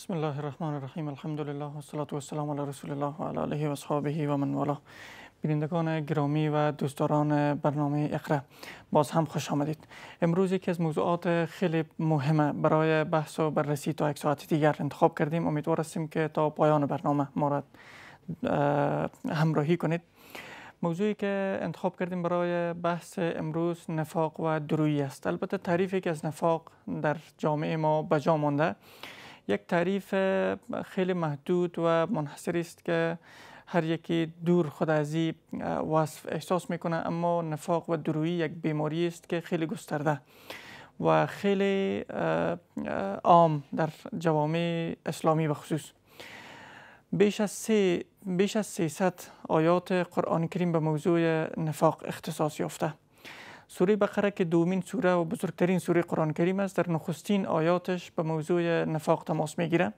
بسم الله الرحمن الرحیم الحمد لله و صلات و سلام علی رسول الله و علی و اصحابه و من والا بینندگان گرامی و دوستداران برنامه اقره باز هم خوش آمدید امروز یکی از موضوعات خیلی مهمه برای بحث و بررسی تا یک ساعت دیگر انتخاب کردیم امیدوار هستیم که تا پایان برنامه ما را همراهی کنید موضوعی که انتخاب کردیم برای بحث امروز نفاق و درویی است البته تعریفی که از نفاق در جامعه ما بجا مانده یک تعریف خیلی محدود و منحصر است که هر یکی دور خود از این وصف احساس میکنه اما نفاق و درویی یک بیماری است که خیلی گسترده و خیلی عام در جوامع اسلامی و خصوص بیش از سی بیش از 300 آیات قرآن کریم به موضوع نفاق اختصاص یافته سوره بقره که دومین سوره و بزرگترین سوره قرآن کریم است در نخستین آیاتش به موضوع نفاق تماس میگیره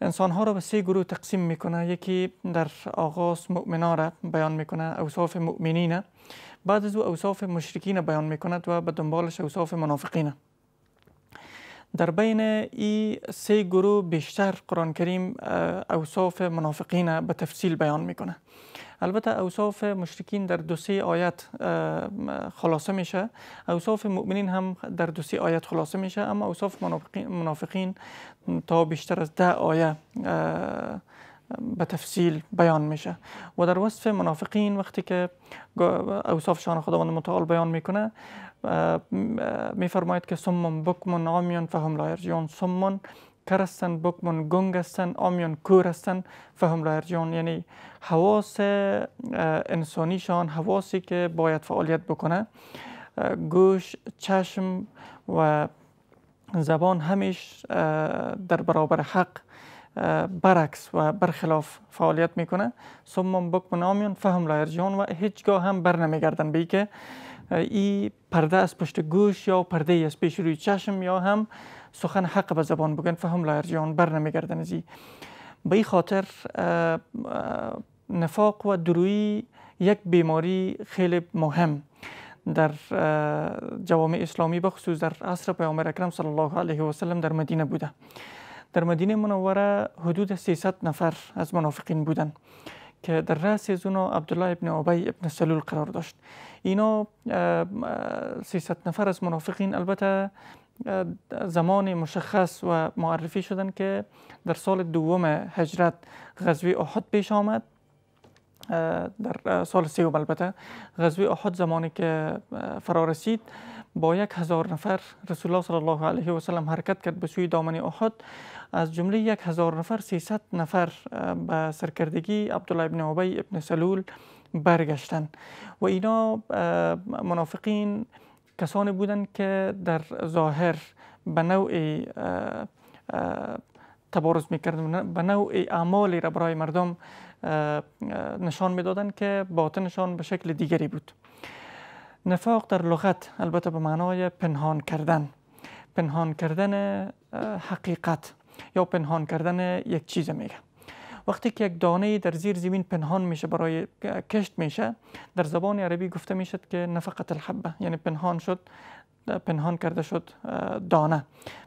انسان ها را به سه گروه تقسیم میکنه یکی در آغاز مؤمنان را بیان میکنه اوصاف مؤمنین بعد از او اوصاف مشرکین بیان میکند و به دنبالش اوصاف منافقین در بین این سه گروه بیشتر قرآن کریم اوصاف منافقین به تفصیل بیان میکنه البته اوصاف مشرکین در دو سه آیت خلاصه میشه اوصاف مؤمنین هم در دو سه آیت خلاصه میشه اما اوصاف منافقین تا بیشتر از ده آیه به تفصیل بیان میشه و در وصف منافقین وقتی که شان خداوند متعال بیان میکنه میفرماید که سمون بکمون آمیون فهم لا سمون کر بکمون گنگستن هستن آمیون کور فهم لایرجون یعنی حواس انسانیشان حواسی که باید فعالیت بکنه گوش چشم و زبان همیش در برابر حق برعکس و برخلاف فعالیت میکنه سمم بک منامیون فهم لایرجان و هیچگاه هم بر نمیگردن به که ای پرده از پشت گوش یا پرده از پیش روی چشم یا هم سخن حق به زبان بگن فهم لایرجان بر نمیگردن به ای خاطر نفاق و دروی یک بیماری خیلی مهم در جوامع اسلامی بخصوص در عصر پیامبر اکرم صلی الله علیه و سلم در مدینه بوده در مدینه منوره حدود 300 نفر از منافقین بودند که در رأس از اونا عبدالله ابن عبی ابن سلول قرار داشت اینا 300 نفر از منافقین البته زمان مشخص و معرفی شدند که در سال دوم هجرت غزوی احد پیش آمد در سال سیوم البته غزوی احد زمانی که فرا رسید با یک هزار نفر رسول الله صلی الله علیه و سلم حرکت کرد به سوی دامن احد از جمله یک هزار نفر 300 نفر به سرکردگی عبدالله ابن عبی ابن سلول برگشتن و اینا منافقین کسانی بودند که در ظاهر به نوع تبارز میکردن به نوع اعمالی را برای مردم نشان میدادند که باطنشان به شکل دیگری بود نفاق در لغت البته به معنای پنهان کردن پنهان کردن حقیقت یا پنهان کردن یک چیز میگه وقتی که یک دانه در زیر زمین پنهان میشه برای کشت میشه در زبان عربی گفته میشد که نفقت الحبه یعنی پنهان شد پنهان کرده شد دانه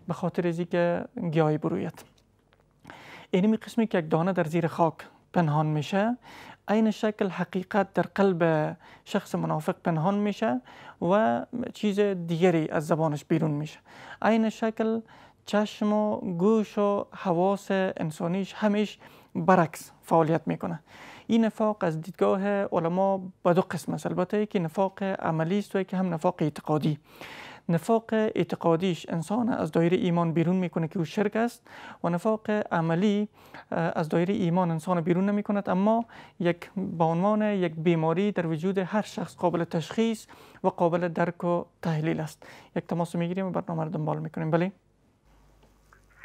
به خاطر ازی که گیاهی بروید اینمی قسمی که یک دانه در زیر خاک پنهان میشه این شکل حقیقت در قلب شخص منافق پنهان میشه و چیز دیگری از زبانش بیرون میشه این شکل چشم و گوش و حواس انسانیش همیش برعکس فعالیت میکنه این نفاق از دیدگاه علما به دو قسم است البته که نفاق عملی است و که هم نفاق اعتقادی نفاق اعتقادیش انسان از دایره ایمان بیرون میکنه که او شرک است و نفاق عملی از دایره ایمان انسان بیرون نمی کند اما یک به عنوان یک بیماری در وجود هر شخص قابل تشخیص و قابل درک و تحلیل است یک تماس میگیریم و برنامه رو دنبال میکنیم بله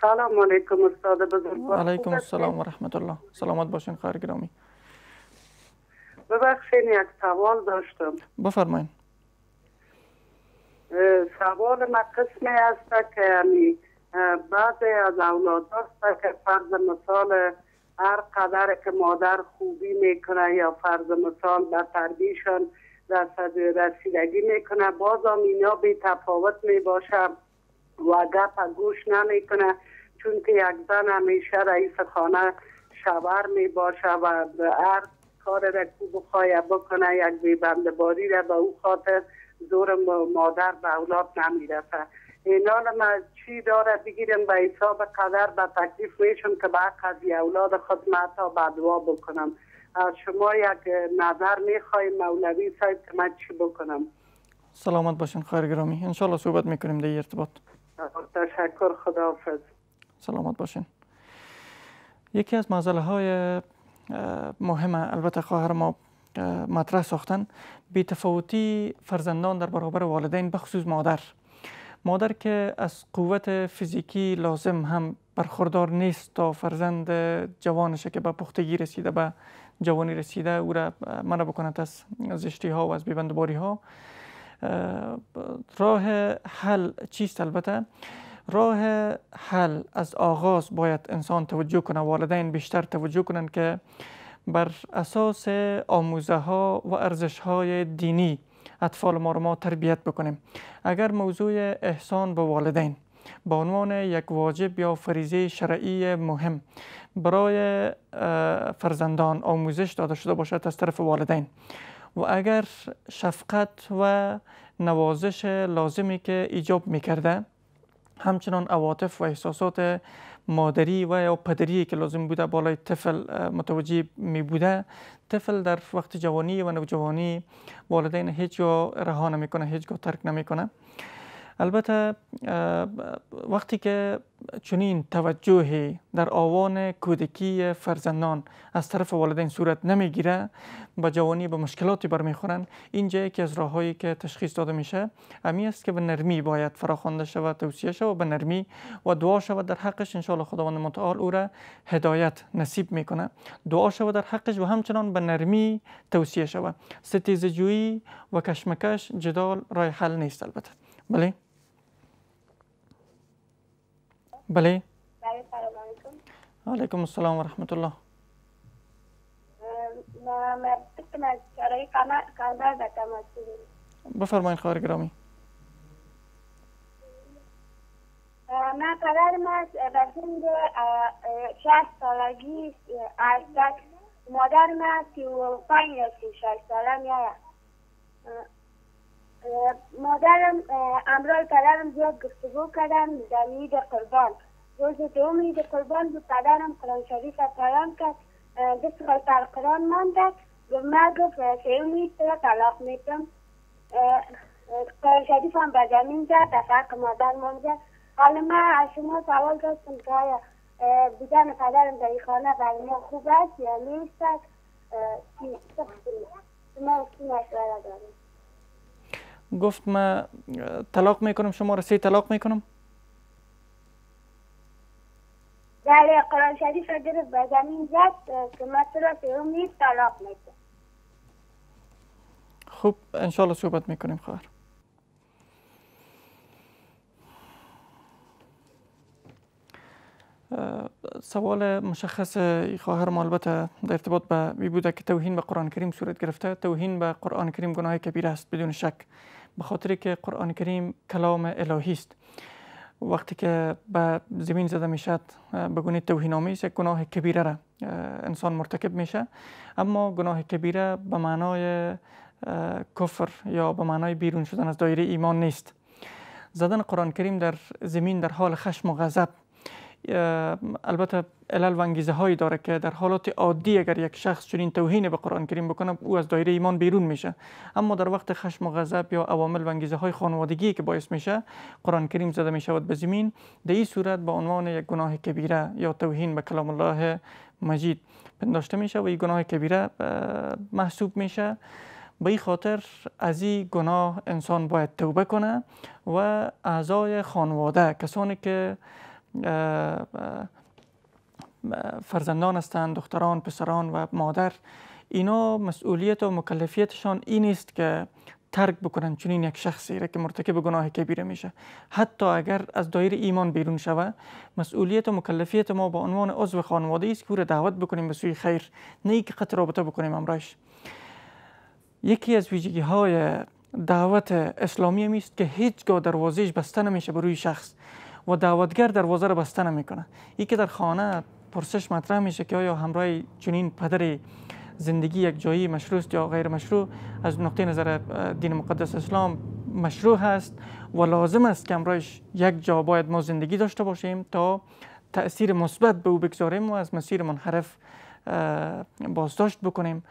سلام علیکم استاد بزرگوار علیکم السلام و رحمت الله سلامت باشین خیر گرامی ببخشین یک سوال داشتم بفرمایین سوال ما قسمی است که یعنی بعضی از اولاد است که فرض مثال هر قدر که مادر خوبی میکنه یا فرض مثال به تربیشان در رسیدگی میکنه باز هم اینا به تفاوت میباشه و گپ گوش نمیکنه چون که یک زن همیشه رئیس خانه شوهر می باشه و هر کار را کو بخواه بکنه یک بند باری را به او خاطر زور مادر به اولاد نمیرسه اینان ما چی داره بگیرم به حساب قدر به تکلیف میشم که به قضی اولاد خود تا بدوا بکنم از شما یک نظر میخواییم مولوی صاحب که من چی بکنم سلامت باشین خیر گرامی انشالله صحبت میکنیم در ارتباط تشکر خداحافظ سلامت باشین یکی از مزله های مهم البته خواهر ما مطرح ساختن بیتفاوتی فرزندان در برابر والدین بخصوص مادر مادر که از قوت فیزیکی لازم هم برخوردار نیست تا فرزند جوانش که به پختگی رسیده به جوانی رسیده او را منع بکند از زشتی ها و از بیبندباری ها راه حل چیست البته راه حل از آغاز باید انسان توجه کنه والدین بیشتر توجه کنن که بر اساس آموزه ها و ارزش های دینی اطفال ما رو ما تربیت بکنیم اگر موضوع احسان به والدین به عنوان یک واجب یا فریزه شرعی مهم برای فرزندان آموزش داده شده باشد از طرف والدین و اگر شفقت و نوازش لازمی که ایجاب میکرده همچنان عواطف و احساسات مادری و یا پدری که لازم بوده بالای طفل متوجه می بوده طفل در وقت جوانی و نوجوانی والدین هیچ جا رها نمیکنه هیچ ترک نمیکنه البته وقتی که چنین توجهی در آوان کودکی فرزندان از طرف والدین صورت نمیگیره با جوانی به مشکلاتی برمیخورن اینجا یکی از راههایی که تشخیص داده میشه امی است که به نرمی باید فراخوانده شود توصیه شود به نرمی و دعا شود در حقش انشالله خداوند متعال او را هدایت نصیب میکنه دعا شود در حقش و همچنان به نرمی توصیه شود جویی و کشمکش جدال رای حل نیست البته بلي بلي السلام عليكم وعليكم السلام ورحمه الله بفرمایید ما گرامی من پدرم از بسند شهست سالگی از مادر من سی و پنج یا سی شهست ساله میاید مادرم امرای پدرم زیاد گفتگو کردن در عید قربان روز دوم عید قربان بود پدرم قرآن شریف پایان کرد دست خواهی پر قرآن ماندد به من گفت که اون عید را طلاق میتم قرآن شریف هم به زمین زد فرق مادر مانده حالا من از شما سوال داشتم که آیا بودن پدرم در این خانه برای ما خوب است یا نیست است شما چی مشوره دارید گفت ما طلاق میکنم شما را سه طلاق میکنم بله قرآن شریف را گرفت به زمین زد که من تو را طلاق میکنم خوب انشالله صحبت میکنیم خواهر سوال مشخص خواهر ما البته در ارتباط به بوده که توهین به قرآن کریم صورت گرفته توهین به قرآن کریم گناه کبیره است بدون شک به خاطر که قرآن کریم کلام الهی است وقتی که به زمین زده میشد به گونه توهین آمیز گناه کبیره را انسان مرتکب میشه اما گناه کبیره به معنای کفر یا به معنای بیرون شدن از دایره ایمان نیست زدن قرآن کریم در زمین در حال خشم و غضب البته علل و انگیزه هایی داره که در حالات عادی اگر یک شخص چنین توهین به قرآن کریم بکنه او از دایره ایمان بیرون میشه اما در وقت خشم و غضب یا عوامل و انگیزه های خانوادگی که باعث میشه قرآن کریم زده شود به زمین در این صورت به عنوان یک گناه کبیره یا توهین به کلام الله مجید پنداشته میشه و این گناه کبیره محسوب میشه به این خاطر از این گناه انسان باید توبه کنه و اعضای خانواده کسانی که فرزندان هستند دختران پسران و مادر اینا مسئولیت و مکلفیتشان این نیست که ترک بکنن چنین یک شخصی را که مرتکب گناه کبیره میشه حتی اگر از دایر ایمان بیرون شوه مسئولیت و مکلفیت ما به عنوان عضو خانواده است که او را دعوت بکنیم به سوی خیر نه که قطع رابطه بکنیم امرایش یکی از ویژگی های دعوت اسلامی است که هیچگاه دروازهش بسته نمیشه به روی شخص و دعوتگر دروازه را بسته نمیکنه این که در خانه پرسش مطرح میشه که آیا همراه چنین پدر زندگی یک جایی مشروع است یا غیر مشروع از نقطه نظر دین مقدس اسلام مشروع است و لازم است که همراهش یک جا باید ما زندگی داشته باشیم تا تاثیر مثبت به او بگذاریم و از مسیر منحرف بازداشت بکنیم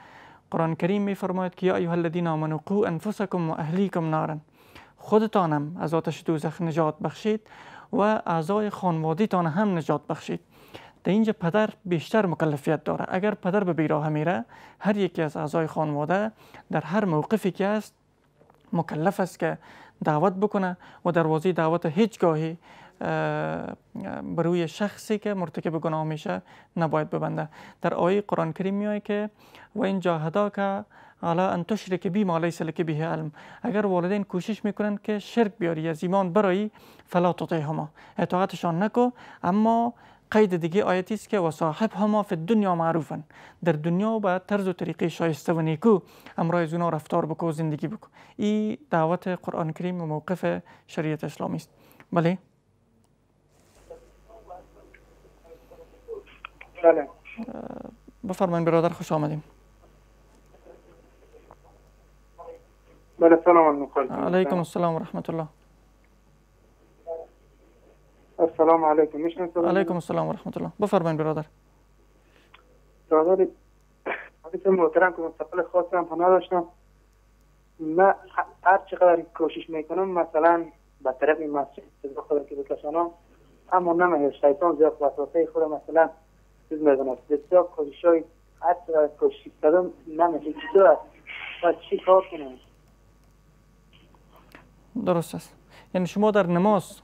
قرآن کریم میفرماید که یا ایها الذین آمنوا قو انفسکم و اهلیکم نارن خودتانم از آتش دوزخ نجات بخشید و اعضای تان هم نجات بخشید در اینجا پدر بیشتر مکلفیت داره اگر پدر به بیراه میره هر یکی از اعضای خانواده در هر موقفی که است مکلف است که دعوت بکنه و دروازه دعوت هیچگاهی بروی شخصی که مرتکب گناه میشه نباید ببنده در آیه قرآن کریم میای که و این جاهدا که حالا ان تشرک بی ما لیس لک به علم اگر والدین کوشش میکنن که شرک بیاری از ایمان برای فلا تطیعهما اطاعتشان نکو اما قید دیگه آیتی است که وصاحب هما فی دنیا معروفن در دنیا با طرز و طریقه شایسته و نیکو امرای زونا رفتار بکو زندگی بکو این دعوت قرآن کریم و موقف شریعت اسلامی است بله بله بفرمایید برادر خوش آمدیم بله سلام علیکم علیکم السلام و رحمت الله السلام علیکم سلام علیکم السلام و رحمت الله بفرمایید برادر برادر حدیث محترم که مستقل خاصی هم نداشتم من هر چقدر کوشش میکنم مثلا به طرف این مسجد سبزا خودم که بکشانم اما نمه شیطان زیاد وسوسه خود مثلا چیز میدونم بسیار کوشش های هر چقدر کوشش کردم نمیشه چطور و چی کار کنم درست است یعنی شما در نماز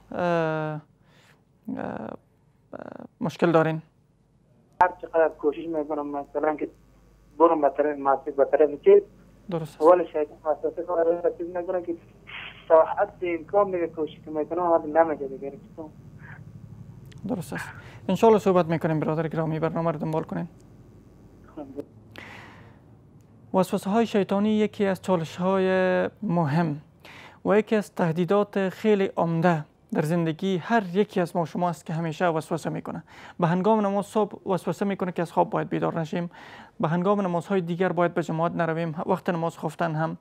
مشکل دارین هر چقدر کوشش میکنم مثلا که برم به طرف مسجد به طرف چیز درست ولی شاید مسجد کار چیز نکنه که تا حد امکان میگه کوشش میکنم حد نمیگه دیگه درست است انشالله صحبت میکنیم برادر گرامی برنامه رو دنبال کنیم خب. وسوسه های شیطانی یکی از چالش های مهم و یکی از تهدیدات خیلی عمده در زندگی هر یکی از ما شما است که همیشه وسوسه میکنه به هنگام نماز صبح وسوسه میکنه که از خواب باید بیدار نشیم به هنگام نمازهای دیگر باید به جماعت نرویم وقت نماز خفتن هم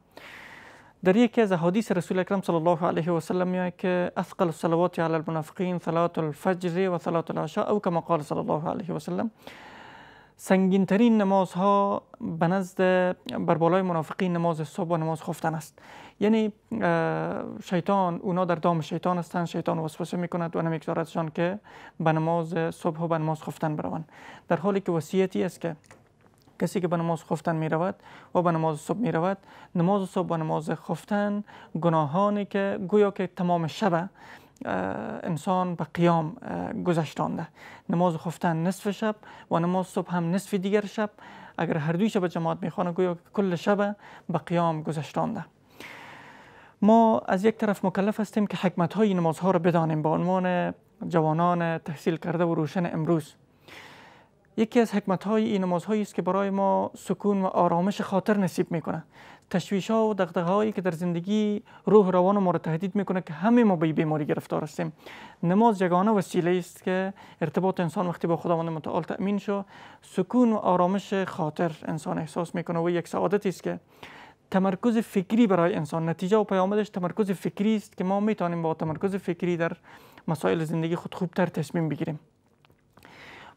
در یکی از حدیث رسول اکرم صلی الله علیه و سلم میاد که اثقل الصلوات علی المنافقین صلات الفجر و صلات العشاء او کما قال صلی الله علیه و سلم سنگین ترین نمازها به بر بالای منافقین نماز صبح و نماز خفتن است یعنی شیطان اونا در دام شیطان هستن شیطان وسوسه میکند و نمیگذاردشان که به نماز صبح و به نماز خفتن بروند در حالی که وصیتی است که کسی که به نماز خفتن می رود و به نماز صبح می رود نماز صبح و نماز خفتن گناهانی که گویا که تمام شب انسان به قیام گذشتانده نماز خفتن نصف شب و نماز صبح هم نصف دیگر شب اگر هر دوی شب جماعت میخوانه گویا کل شب به قیام گذشتانده ما از یک طرف مکلف هستیم که حکمت های نمازها را بدانیم به عنوان جوانان تحصیل کرده و روشن امروز یکی از حکمت های این نمازهایی است که برای ما سکون و آرامش خاطر نصیب میکنه تشویش ها و دغدغه هایی که در زندگی روح روان ما را تهدید میکنه که همه ما به بیماری گرفتار هستیم نماز یگانه وسیله است که ارتباط انسان وقتی با خداوند متعال تأمین شو سکون و آرامش خاطر انسان احساس میکنه و یک سعادتی است که تمرکز فکری برای انسان نتیجه و پیامدش تمرکز فکری است که ما می توانیم با تمرکز فکری در مسائل زندگی خود خوبتر تصمیم بگیریم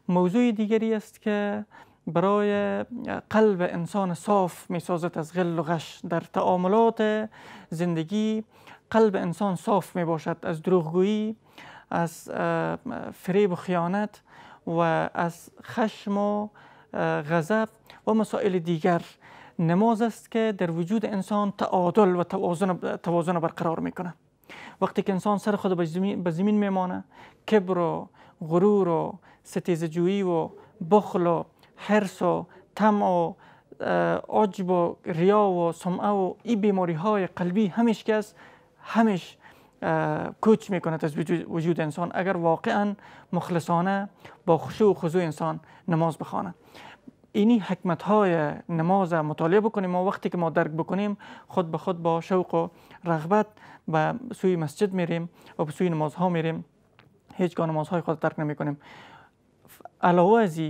موضوع دیگری است که برای قلب انسان صاف میسازد از غل و غش در تعاملات زندگی قلب انسان صاف می باشد از دروغگویی از فریب و خیانت و از خشم و غضب و مسائل دیگر نماز است که در وجود انسان تعادل و توازن, توازن برقرار میکنه وقتی که انسان سر خود به زمین میمانه کبر و غرور و جویی و بخل و حرس و تم و عجب و ریا و سمعه و این بیماری های قلبی همیش کس همیش کوچ می کند از وجود انسان اگر واقعا مخلصانه با خشوع و خضوع انسان نماز بخواند اینی حکمت های نماز مطالعه بکنیم و وقتی که ما درک بکنیم خود به خود با شوق و رغبت به سوی مسجد میریم و به سوی نمازها میریم هیچگاه نمازهای خود درک نمی کنیم علاوه از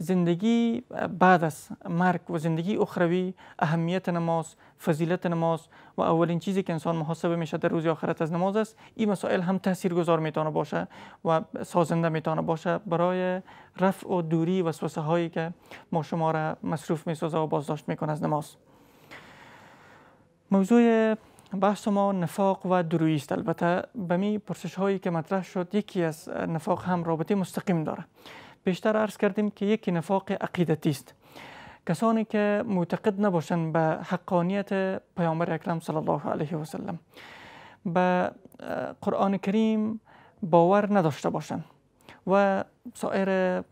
زندگی بعد از مرگ و زندگی اخروی اهمیت نماز فضیلت نماز و اولین چیزی که انسان محاسبه میشه در روز آخرت از نماز است این مسائل هم تاثیرگذار گذار میتونه باشه و سازنده میتونه باشه برای رفع و دوری سوسه هایی که ما شما را مصروف میسازه و بازداشت میکنه از نماز موضوع بحث ما نفاق و درویی است البته به می پرسش هایی که مطرح شد یکی از نفاق هم رابطه مستقیم داره بیشتر عرض کردیم که یکی نفاق عقیدتی است کسانی که معتقد نباشند به حقانیت پیامبر اکرم صلی الله علیه و سلم به قرآن کریم باور نداشته باشند و سایر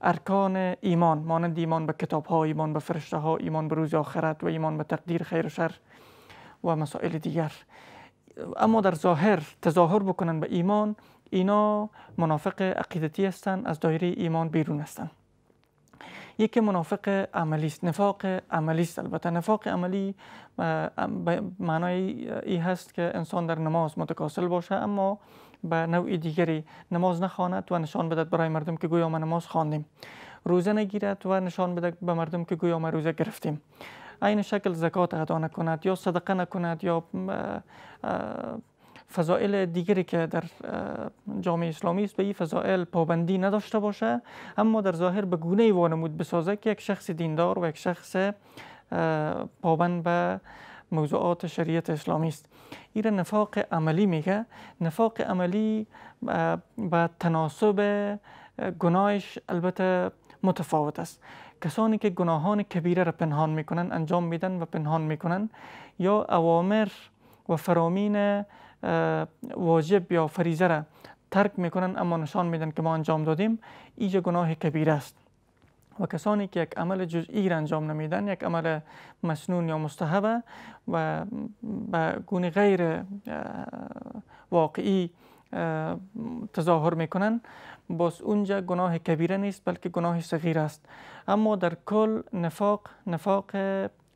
ارکان ایمان مانند ایمان به کتاب ها ایمان به فرشته ها ایمان به روز آخرت و ایمان به تقدیر خیر و شر و مسائل دیگر اما در ظاهر تظاهر بکنن به ایمان اینا منافق عقیدتی هستند از دایره ایمان بیرون هستند یکی منافق عملی است نفاق عملی است البته نفاق عملی معنای ای هست که انسان در نماز متکاسل باشه اما به نوع دیگری نماز نخواند و نشان بدهد برای مردم که گویا ما نماز خواندیم روزه نگیرد و نشان بدهد به مردم که گویا ما روزه گرفتیم عین شکل زکات ادا نکند یا صدقه نکند یا فضائل دیگری که در جامعه اسلامی است به این فضائل پابندی نداشته باشه اما در ظاهر به گونه وانمود بسازه که یک شخص دیندار و یک شخص پابند به موضوعات شریعت اسلامی است این نفاق عملی میگه نفاق عملی به تناسب گناهش البته متفاوت است کسانی که گناهان کبیره را پنهان میکنن انجام میدن و پنهان میکنن یا اوامر و فرامین واجب یا فریزه را ترک میکنن اما نشان میدن که ما انجام دادیم اینجا گناه کبیر است و کسانی که یک عمل جزئی را انجام نمیدن یک عمل مسنون یا مستحبه و به گونه غیر واقعی تظاهر میکنن باز اونجا گناه کبیره نیست بلکه گناه صغیر است اما در کل نفاق نفاق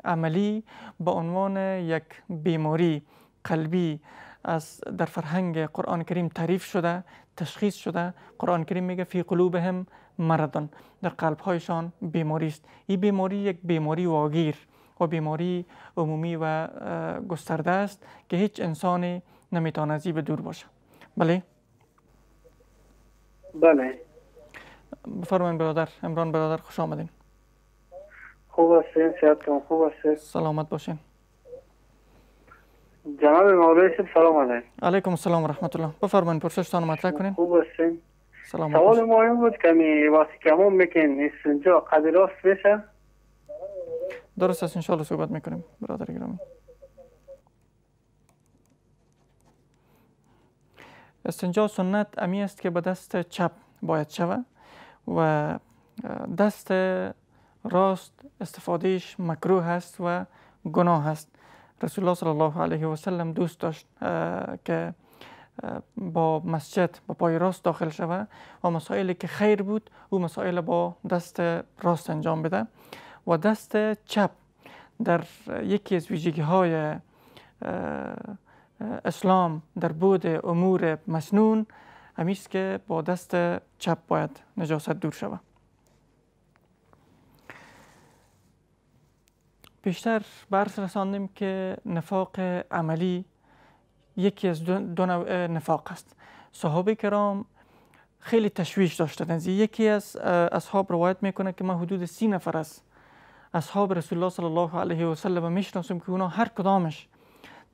عملی به عنوان یک بیماری قلبی از در فرهنگ قرآن کریم تعریف شده تشخیص شده قرآن کریم میگه فی قلوبهم مردن در قلب هایشان بیماری است این بیماری یک بیماری واگیر و بیماری عمومی و گسترده است که هیچ انسانی نمیتونه از به دور باشه بله بله بفرمایید برادر امران برادر خوش آمدین خوب هستین صحتتون خوب هستین سلامت باشین جناب مولوی صاحب سلام علیکم علیکم السلام رحمت الله بفرمایید پرسشتان مطرح کنین خوب هستین سلام سوال ما این بود که می واسه کمون میکن استنجا قد راست بشه درست است انشالله صحبت میکنیم برادر گرامی استنجا سنت امی است که به دست چپ باید شوه و دست راست استفادهش مکروه است و گناه است رسول الله صلی الله علیه و سلم دوست داشت که با مسجد با پای راست داخل شوه و مسائلی که خیر بود او مسائل با دست راست انجام بده و دست چپ در یکی از ویژگی های اسلام در بود امور مسنون همیست که با دست چپ باید نجاست دور شود بیشتر برس رساندیم که نفاق عملی یکی از دو نفاق است صحابه کرام خیلی تشویش داشتند یکی از اصحاب روایت میکنه که ما حدود سی نفر از اصحاب رسول الله صلی الله علیه و سلم میشناسم که اونا هر کدامش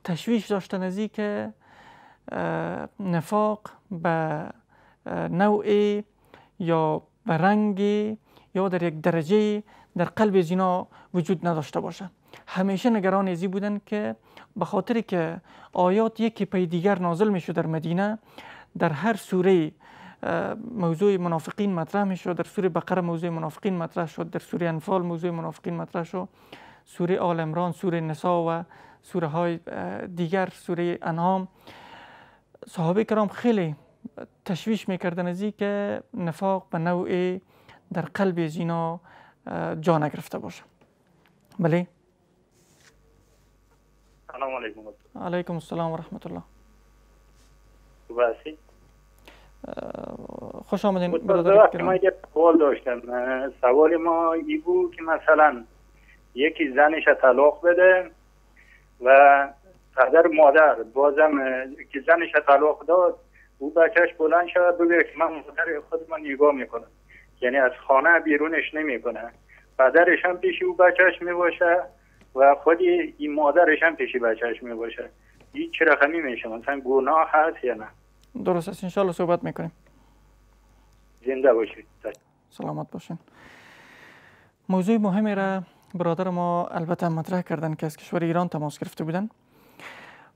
تشویش داشتن از که نفاق به نوعی یا به رنگی یا در یک درجه در قلب زینا وجود نداشته باشد همیشه نگران ازی بودن که به خاطر که آیات یکی پی دیگر نازل می در مدینه در هر سوره موضوع منافقین مطرح می در سوره بقره موضوع منافقین مطرح شد در سوره انفال موضوع منافقین مطرح شد سوره آل امران سوره نسا و سوره های دیگر سوره انعام صحابه کرام خیلی تشویش میکردن از که نفاق به نوع در قلب زینا جا نگرفته باشه بله سلام علیکم علیکم السلام و رحمت الله خوش آمدین برادر کرام ما یک سوال داشتم سوال ما ای بود که مثلا یکی زنش طلاق بده و پدر مادر بازم که زنش طلاق داد او بچهش بلند شد بگه که من مادر خود من نگاه میکنم یعنی از خانه بیرونش نمیکنه پدرش هم پیش او بچهش میباشه و خود این مادرش هم پیش بچهش میباشه این چه رقمی میشه مثلا گناه هست یا نه درست است انشالله صحبت میکنیم زنده باشید سلامت باشین موضوع مهمی را برادر ما البته مطرح کردن که از کشور ایران تماس گرفته بودن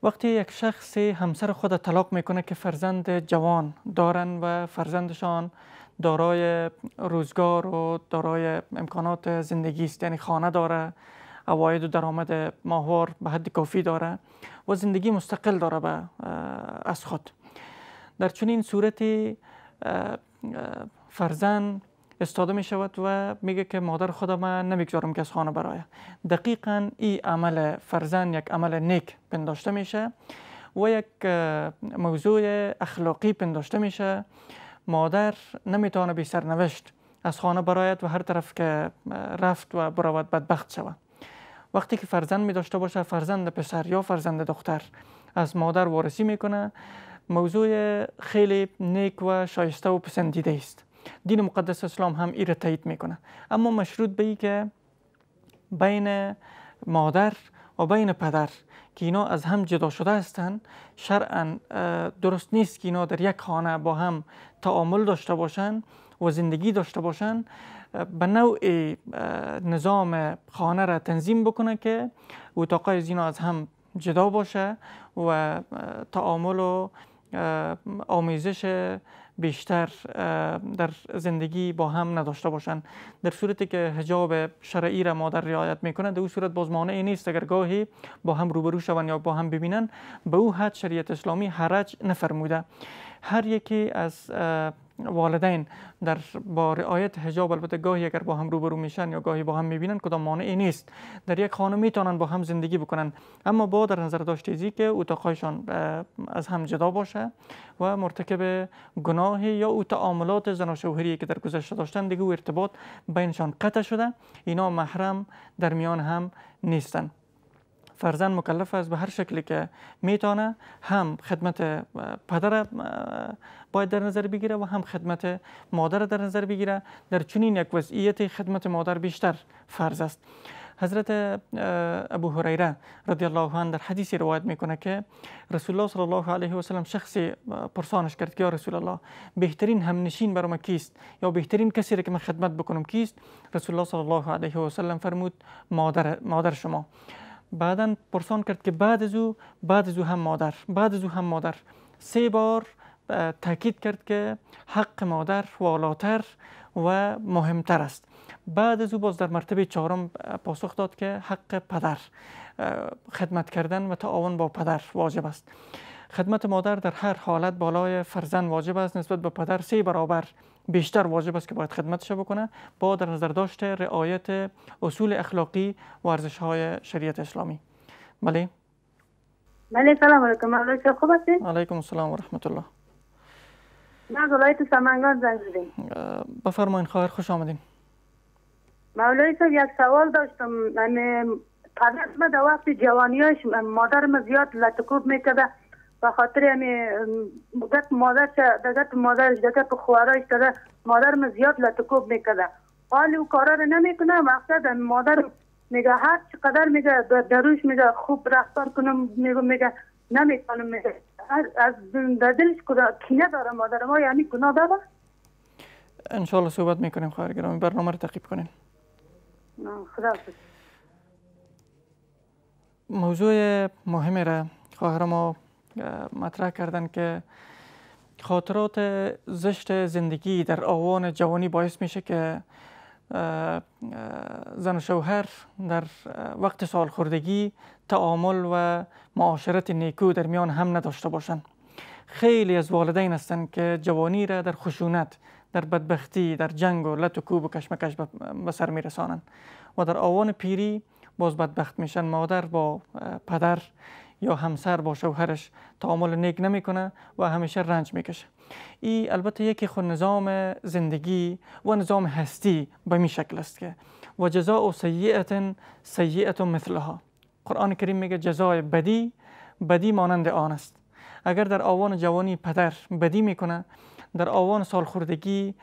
وقتی یک شخص همسر خود طلاق میکنه که فرزند جوان دارن و فرزندشان دارای روزگار و دارای امکانات زندگی است یعنی خانه داره اواید و درآمد ماهوار به حد کافی داره و زندگی مستقل داره به از خود در چنین صورتی فرزن استاده می شود و میگه که مادر نمی نمیگذارم که از خانه برایه دقیقا این عمل فرزن یک عمل نیک پنداشته میشه و یک موضوع اخلاقی پنداشته میشه مادر نمیتونه بی سرنوشت از خانه برایت و هر طرف که رفت و برود بدبخت شود وقتی که فرزند می داشته باشه فرزند پسر یا فرزند دختر از مادر وارسی میکنه موضوع خیلی نیک و شایسته و پسندیده است دین مقدس اسلام هم ایره تایید میکنه اما مشروط به ای که بین مادر و بین پدر که اینا از هم جدا شده هستند شرعا درست نیست که اینا در یک خانه با هم تعامل داشته باشن و زندگی داشته باشن به نوع نظام خانه را تنظیم بکنه که اتاقای زینا از هم جدا باشه و تعامل و آمیزش بیشتر در زندگی با هم نداشته باشند در صورتی که حجاب شرعی را مادر رعایت میکنه در او صورت باز مانعی نیست اگر گاهی با هم روبرو شوند یا با هم ببینن به او حد شریعت اسلامی حرج نفرموده هر یکی از والدین در با رعایت حجاب البته گاهی اگر با هم روبرو میشن یا گاهی با هم میبینن کدام مانعی نیست در یک خانه میتونن با هم زندگی بکنن اما با در نظر داشته که اتاقهایشان از هم جدا باشه و مرتکب گناهی یا او تعاملات زن و شوهری که در گذشته داشتن دیگه و ارتباط بینشان قطع شده اینا محرم در میان هم نیستن فرزند مکلف است به هر شکلی که میتونه هم خدمت پدر باید در نظر بگیره و هم خدمت مادر در نظر بگیره در چنین یک وضعیت خدمت مادر بیشتر فرض است حضرت ابو هریره رضی الله عنه در حدیثی روایت میکنه که رسول الله صلی الله علیه و سلم شخصی پرسانش کرد که یا رسول الله بهترین همنشین برام کیست یا بهترین کسی را که من خدمت بکنم کیست رسول الله صلی الله علیه و سلم فرمود مادر مادر شما بعدا پرسان کرد که بعد از او بعد از هم مادر بعد از او هم مادر سه بار تاکید کرد که حق مادر والاتر و مهمتر است بعد از او باز در مرتبه چهارم پاسخ داد که حق پدر خدمت کردن و تعاون با پدر واجب است خدمت مادر در هر حالت بالای فرزند واجب است نسبت به پدر سه برابر بیشتر واجب است که باید خدمتش بکنه با در نظر داشته رعایت اصول اخلاقی و ارزش های شریعت اسلامی بله بله سلام علیکم علیکم خوب هستین علیکم السلام و رحمت الله من از ولایت سمنگان زنگ زدیم خواهر خوش آمدین مولای صاحب یک سوال داشتم من پدرم در وقت مادر مادرم زیاد لطکوب میکرده به خاطر یعنی، مدت گت مادر دگت مادر دگت خوارایش داره مادرم زیاد لطکوب میکرده حال او کارا رو نمیکنم مقصد مادر میگه هر چقدر میگه دروش میگه خوب رفتار کنم میگه میگه نمیتونم میگه از دلش کینه داره مادر ما یعنی گناه داره انشالله صحبت میکنیم خواهر گرامی برنامه رو تقیب کنیم خدا موضوع مهمه را خواهر ما مطرح کردن که خاطرات زشت زندگی در آوان جوانی باعث میشه که زن و شوهر در وقت سالخوردگی تعامل و معاشرت نیکو در میان هم نداشته باشند خیلی از والدین هستند که جوانی را در خشونت در بدبختی در جنگ و لط و کوب و کشمکش به سر میرسانند و در آوان پیری باز بدبخت میشن مادر با پدر یا همسر با شوهرش تعامل نیک نمیکنه و همیشه رنج میکشه این البته یکی خود نظام زندگی و نظام هستی به می شکل است که و جزاء و سیئت سیئت مثلها قرآن کریم میگه جزای بدی بدی مانند آن است اگر در آوان جوانی پدر بدی میکنه در آوان سالخوردگی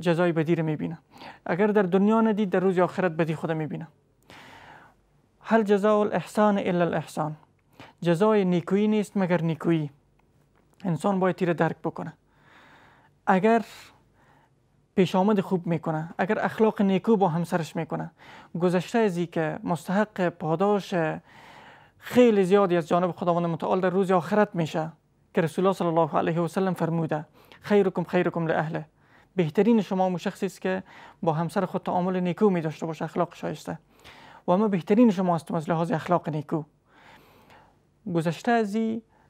جزای بدی رو میبینه اگر در دنیا ندید در روز آخرت بدی خود میبینه هل جزاء الاحسان الا الاحسان جزای نیکویی نیست مگر نیکویی انسان باید تیره درک بکنه اگر پیش آمد خوب میکنه اگر اخلاق نیکو با همسرش میکنه گذشته از که مستحق پاداش خیلی زیادی از جانب خداوند متعال در روز آخرت میشه که رسول الله صلی الله علیه و سلم فرموده خیرکم خیرکم لاهله بهترین شما مشخصی شخصی است که با همسر خود تعامل نیکو می داشته باشه اخلاق شایسته و ما بهترین شما هستم از لحاظ اخلاق نیکو گذشته از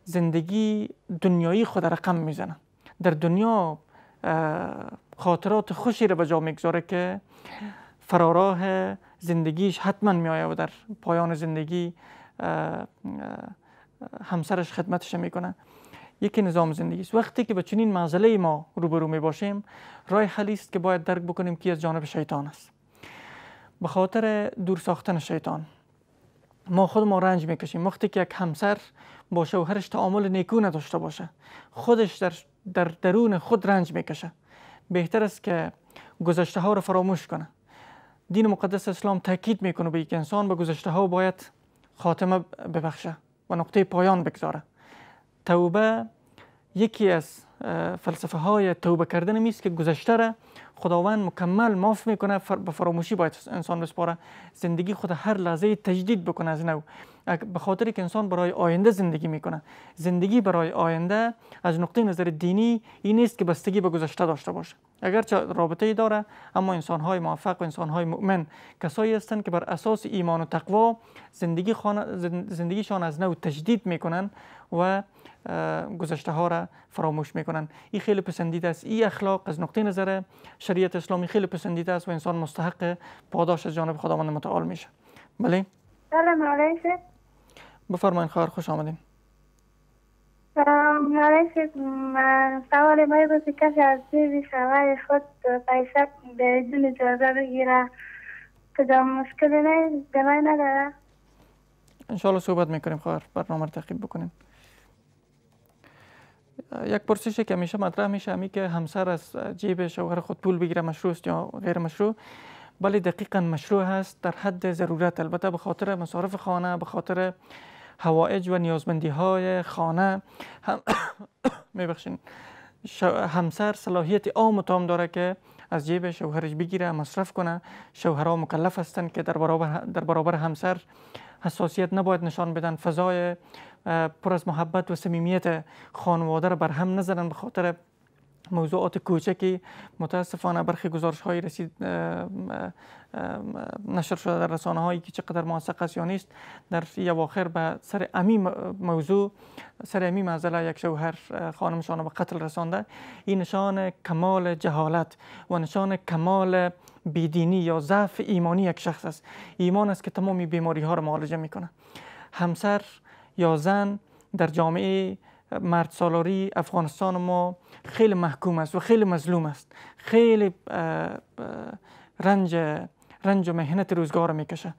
زندگی دنیایی خود رقم میزنه در دنیا خاطرات خوشی را به جا میگذاره که فراراه زندگیش حتما آید و در پایان زندگی همسرش خدمتش میکنه یکی نظام زندگی است وقتی که به چنین معزله ما روبرو می باشیم راه حلی که باید درک بکنیم که از جانب شیطان است به خاطر دور ساختن شیطان ما خود ما رنج میکشیم وقتی که یک همسر با شوهرش تعامل نیکو نداشته باشه خودش در, در درون خود رنج میکشه بهتر است که گذشته ها رو فراموش کنه دین مقدس اسلام تاکید میکنه به یک انسان به گذشته ها باید خاتمه ببخشه و نقطه پایان بگذاره توبه یکی از فلسفه های توبه کردن میست که گذشته را خداوند مکمل معاف میکنه به فراموشی باید انسان بسپاره زندگی خود هر لحظه تجدید بکنه از نو به خاطری که انسان برای آینده زندگی میکنه زندگی برای آینده از نقطه نظر دینی این نیست که بستگی به گذشته داشته باشه اگرچه رابطه ای داره اما انسان های موفق و انسان های مؤمن کسایی هستند که بر اساس ایمان و تقوا زندگی زندگیشان از نو تجدید میکنن و گذشته ها را فراموش میکنن این خیلی پسندیده است این اخلاق از نقطه نظر شریعت اسلامی خیلی پسندیده است و انسان مستحق پاداش از جانب خداوند متعال میشه بله سلام علیکم بفرمایید خواهر خوش آمدیم سلام علیکم سوال ما بود کسی از دیوی سوال خود پیسه بدون اجازه بگیره کدام مشکل نه من نداره انشاءالله صحبت میکنیم خواهر برنامه تقیب بکنیم یک پرسیشه که همیشه مطرح میشه همی که همسر از جیب شوهر خود پول بگیره مشروع است یا غیر مشروع بله دقیقا مشروع هست در حد ضرورت البته به خاطر مصارف خانه به خاطر هوایج و نیازمندی های خانه هم همسر صلاحیت عام تام داره که از جیب شوهرش بگیره مصرف کنه شوهرها مکلف هستند که در برابر, در برابر همسر حساسیت نباید نشان بدن فضای پر از محبت و صمیمیت خانواده را بر هم نزنن به خاطر موضوعات کوچکی متاسفانه برخی گزارش های رسید نشر شده در رسانه هایی که چقدر موثق است یا نیست در واخر به سر امی موضوع سر امی معضله یک شوهر خانمشان به قتل رسانده این نشان کمال جهالت و نشان کمال بیدینی یا ضعف ایمانی یک شخص است ایمان است که تمامی بیماری ها را معالجه میکنه همسر یا زن در جامعه مرد سالاری افغانستان ما خیلی محکوم است و خیلی مظلوم است خیلی رنج رنج و مهنت روزگار میکشه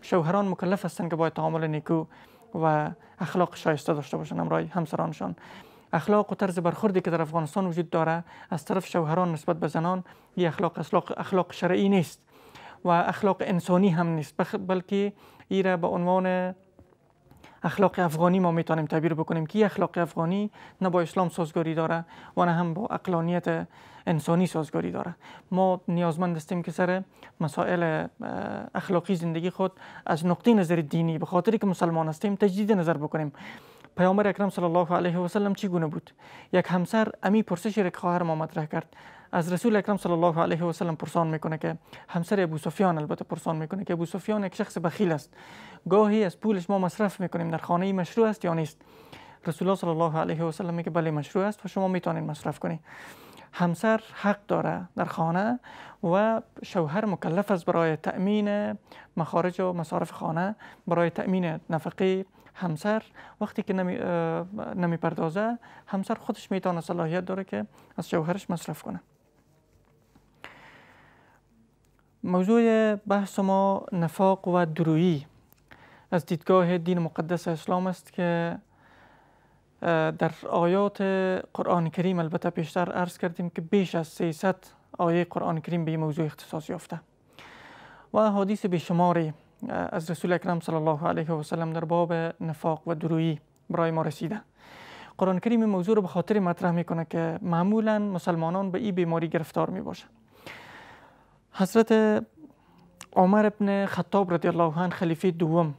شوهران مکلف هستند که باید تعامل نیکو و اخلاق شایسته داشته باشن همراه همسرانشان اخلاق و طرز برخوردی که در افغانستان وجود داره از طرف شوهران نسبت به زنان یه اخلاق اخلاق اخلاق شرعی نیست و اخلاق انسانی هم نیست بلکه ایره را به عنوان اخلاق افغانی ما میتونیم تعبیر بکنیم که اخلاق افغانی نه با اسلام سازگاری داره و نه هم با اقلانیت انسانی سازگاری داره ما نیازمند هستیم که سر مسائل اخلاقی زندگی خود از نقطه نظر دینی به خاطری که مسلمان هستیم تجدید نظر بکنیم پیامبر اکرم صلی الله علیه و سلم چی گونه بود یک همسر امی پرسشی را که خواهر ما مطرح کرد از رسول اکرم صلی الله علیه و سلم پرسان میکنه که همسر ابو سفیان البته پرسان میکنه که ابو سفیان یک شخص بخیل است گاهی از پولش ما مصرف میکنیم در خانه مشروع است یا نیست رسول الله صلی الله علیه و سلم میگه بله مشروع است و شما میتونید مصرف کنید همسر حق داره در خانه و شوهر مکلف است برای تأمین مخارج و مصارف خانه برای تأمین نفقی همسر وقتی که نمی, نمی پردازه همسر خودش میتونه صلاحیت داره که از شوهرش مصرف کنه موضوع بحث ما نفاق و درویی از دیدگاه دین مقدس اسلام است که در آیات قرآن کریم البته پیشتر عرض کردیم که بیش از 300 آیه قرآن کریم به این موضوع اختصاص یافته و حدیث بیشماری از رسول اکرم صلی الله علیه و سلم در باب نفاق و درویی برای ما رسیده قرآن کریم موضوع رو به خاطر مطرح میکنه که معمولا مسلمانان به این بیماری گرفتار می حضرت عمر ابن خطاب رضی الله عنه خلیفه دوم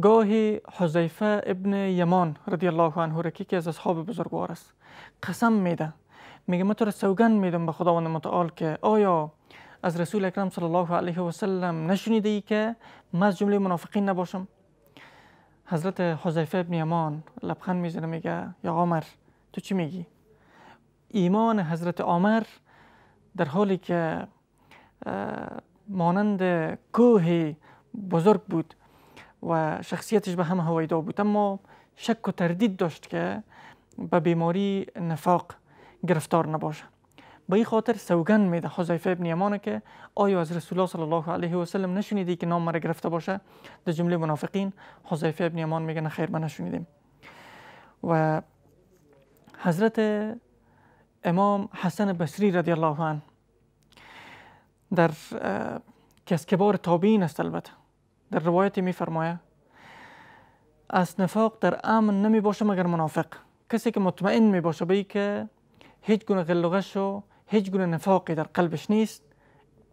گاهی حذیفه ابن یمان رضی الله عنه را که از اصحاب بزرگوار است قسم میده میگه من تو را سوگند میدم به خداوند متعال که آیا از رسول اکرم صلی الله علیه و سلم نشنیده ای که من از جمله منافقین نباشم حضرت حذیفه ابن یمان لبخند میزنه میگه یا عمر تو چی میگی ایمان حضرت عمر در حالی که مانند کوه بزرگ بود و شخصیتش به همه هویدا بود اما شک و تردید داشت که به بیماری نفاق گرفتار نباشه به این خاطر سوگن میده حذیفه ابن یمانه که آیا از رسول الله صلی الله علیه و سلم نشنیدی که نام مرا گرفته باشه در جمله منافقین حذیفه ابن یمان میگه نه خیر نشنیدیم و حضرت امام حسن بصری رضی الله عنه در که از کبار تابعین است البته در روایت می از نفاق در امن نمی باشه مگر منافق کسی که مطمئن می باشه به که هیچ گونه غلغش و هیچ گونه نفاقی در قلبش نیست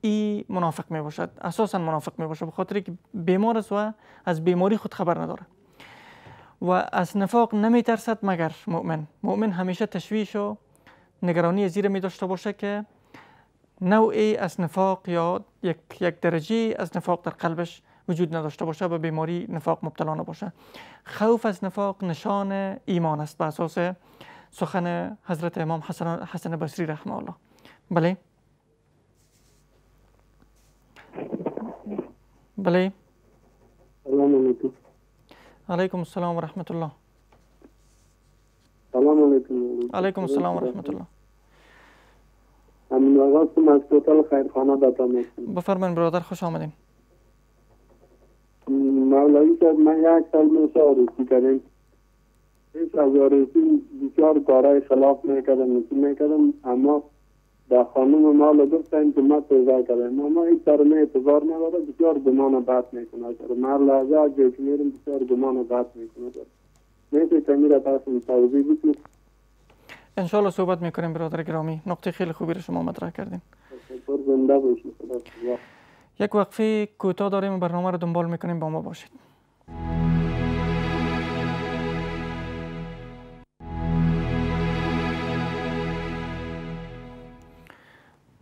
ای منافق می باشد اساسا منافق می به بخاطر که بیمار است و از بیماری خود خبر نداره و از نفاق نمی ترسد مگر مؤمن مؤمن همیشه تشویش و نگرانی زیر می داشته باشه که نوعی از نفاق یا یک, یک درجه از نفاق در قلبش وجود نداشته باشه و بیماری نفاق مبتلا نباشه خوف از نفاق نشان ایمان است به اساس سخن حضرت امام حسن, حسن بصری رحمه الله بله بله سلام علیکم علیکم السلام و رحمت الله السلام علیکم علیکم السلام و رحمت الله امین آقا از مسکوتال خیرخانه داتا میکنم بفرمین برادر خوش آمدین مولایی صاحب من یک سال میشه آرسی کردیم پیش از آرسی بسیار کارهای خلاف میکردم نسی میکردم اما در خانم مال گفتن که ما توضع کردم اما این سرمه اعتبار نداره بسیار گمان بد میکنه من لحظه جوش میرم بسیار گمان بد میکنه میشه کمی را پس توضیح انشالله صحبت میکنیم برادر گرامی نقطه خیلی خوبی رو شما مطرح کردیم یک وقفه کوتاه داریم و برنامه رو دنبال میکنیم با ما باشید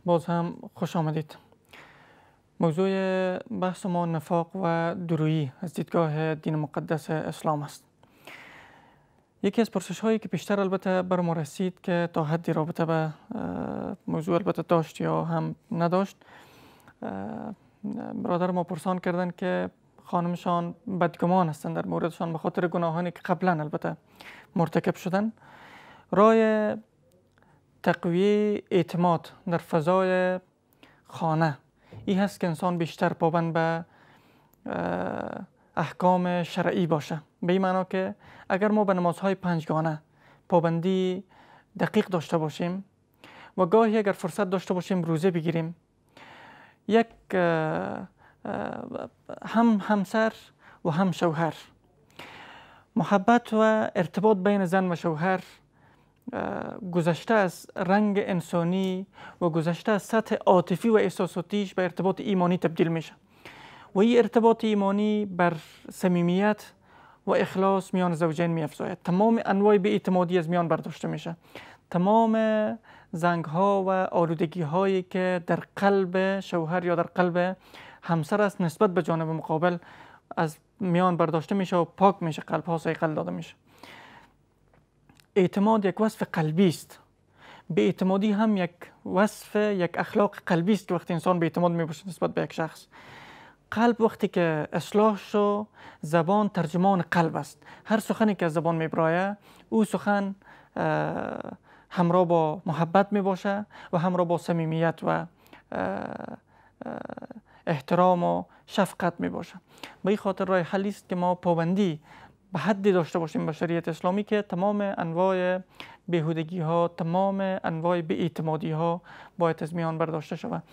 باز هم خوش آمدید موضوع بحث ما نفاق و درویی از دیدگاه دین مقدس اسلام است یکی از پرسش هایی که بیشتر البته بر ما رسید که تا حدی رابطه به موضوع البته داشت یا هم نداشت برادر ما پرسان کردن که خانمشان بدگمان هستند در موردشان به خاطر گناهانی که قبلا البته مرتکب شدن رای تقویه اعتماد در فضای خانه این هست که انسان بیشتر پابند به احکام شرعی باشه به این معنا که اگر ما به نمازهای پنجگانه پابندی دقیق داشته باشیم و گاهی اگر فرصت داشته باشیم روزه بگیریم یک هم همسر و هم شوهر محبت و ارتباط بین زن و شوهر گذشته از رنگ انسانی و گذشته از سطح عاطفی و احساساتیش به ارتباط ایمانی تبدیل میشه و این ارتباط ایمانی بر صمیمیت و اخلاص میان زوجین می افزاید تمام انواع به اعتمادی از میان برداشته میشه تمام زنگ ها و آلودگی هایی که در قلب شوهر یا در قلب همسر است نسبت به جانب مقابل از میان برداشته میشه و پاک میشه قلب ها سیقل داده میشه اعتماد یک وصف قلبی است به اعتمادی هم یک وصف یک اخلاق قلبی است که وقتی انسان به اعتماد میباشه نسبت به یک شخص قلب وقتی که اصلاح شو زبان ترجمان قلب است هر سخنی که از زبان میبرایه او سخن همراه با محبت می باشه و همراه با صمیمیت و احترام و شفقت می باشه به این خاطر رای حلی است که ما پابندی به حدی داشته باشیم به شریعت اسلامی که تمام انواع بهودگی ها تمام انواع به اعتمادی ها باید از میان برداشته شود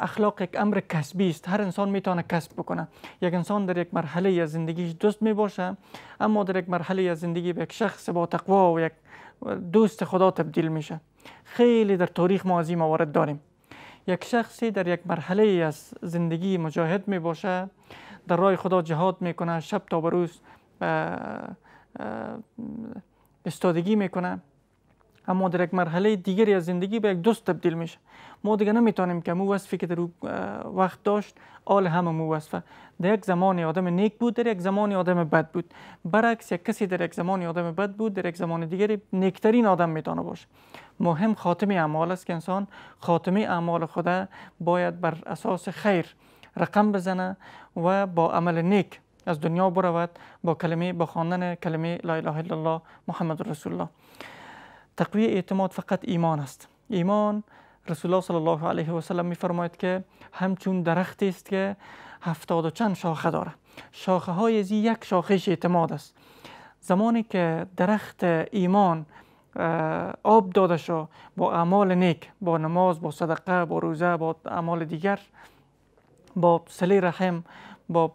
اخلاق یک امر کسبی است هر انسان میتونه کسب بکنه یک انسان در یک مرحله از زندگیش دوست میباشه اما در یک مرحله از زندگی به یک شخص با تقوا و یک دوست خدا تبدیل میشه خیلی در تاریخ ما از موارد داریم یک شخصی در یک مرحله از زندگی مجاهد میباشه در راه خدا جهاد میکنه شب تا روز استادگی میکنه اما در یک مرحله دیگری از زندگی به یک دوست تبدیل میشه ما دیگه نمیتونیم که مو وصفی که در وقت داشت آل همه مو وصفه در یک زمان آدم نیک بود در یک زمان آدم بد بود برعکس یک کسی در یک زمان آدم بد بود در یک زمان دیگری نیکترین آدم میتونه باشه مهم خاتمه اعمال است که انسان خاتمه اعمال خدا باید بر اساس خیر رقم بزنه و با عمل نیک از دنیا برود با کلمه با خواندن کلمه لا اله الا الله محمد رسول الله تقویه اعتماد فقط ایمان است ایمان رسول الله صلی الله علیه و سلم میفرماید که همچون درختی است که هفتاد و چند شاخه داره شاخه های زی یک شاخش اعتماد است زمانی که درخت ایمان آب داده شو با اعمال نیک با نماز با صدقه با روزه با اعمال دیگر با سلی رحم با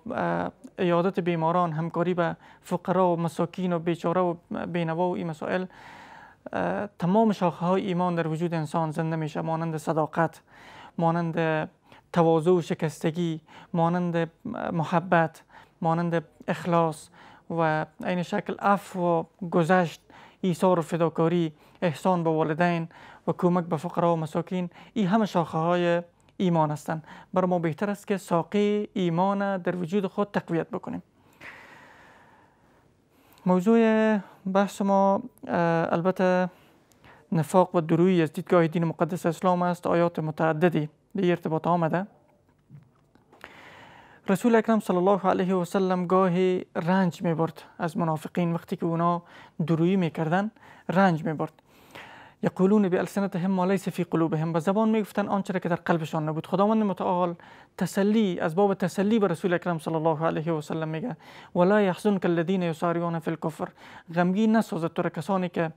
ایادت بیماران همکاری به فقرا و مساکین و بیچاره و بینوا و این مسائل تمام شاخه های ایمان در وجود انسان زنده میشه مانند صداقت مانند تواضع و شکستگی مانند محبت مانند اخلاص و این شکل اف و گذشت ایثار و فداکاری احسان به والدین و کمک به فقرا و مساکین این همه شاخه های ایمان هستند بر ما بهتر است که ساقی ایمان در وجود خود تقویت بکنیم موضوع بحث ما البته نفاق و دروی از دیدگاه دین مقدس اسلام است آیات متعددی به ارتباط آمده رسول اکرم صلی الله علیه و سلم گاهی رنج می از منافقین وقتی که اونا درویی میکردن رنج می برد یقولون به السنتهم ما لیس فی قلوبهم به زبان میگفتن آنچه که در قلبشان نبود خداوند متعال تسلی از باب تسلی به رسول اکرم صلی الله علیه و سلم میگه ولا یحزنک الذین یسارعون فی الکفر غمگین نسازد تو کسانی که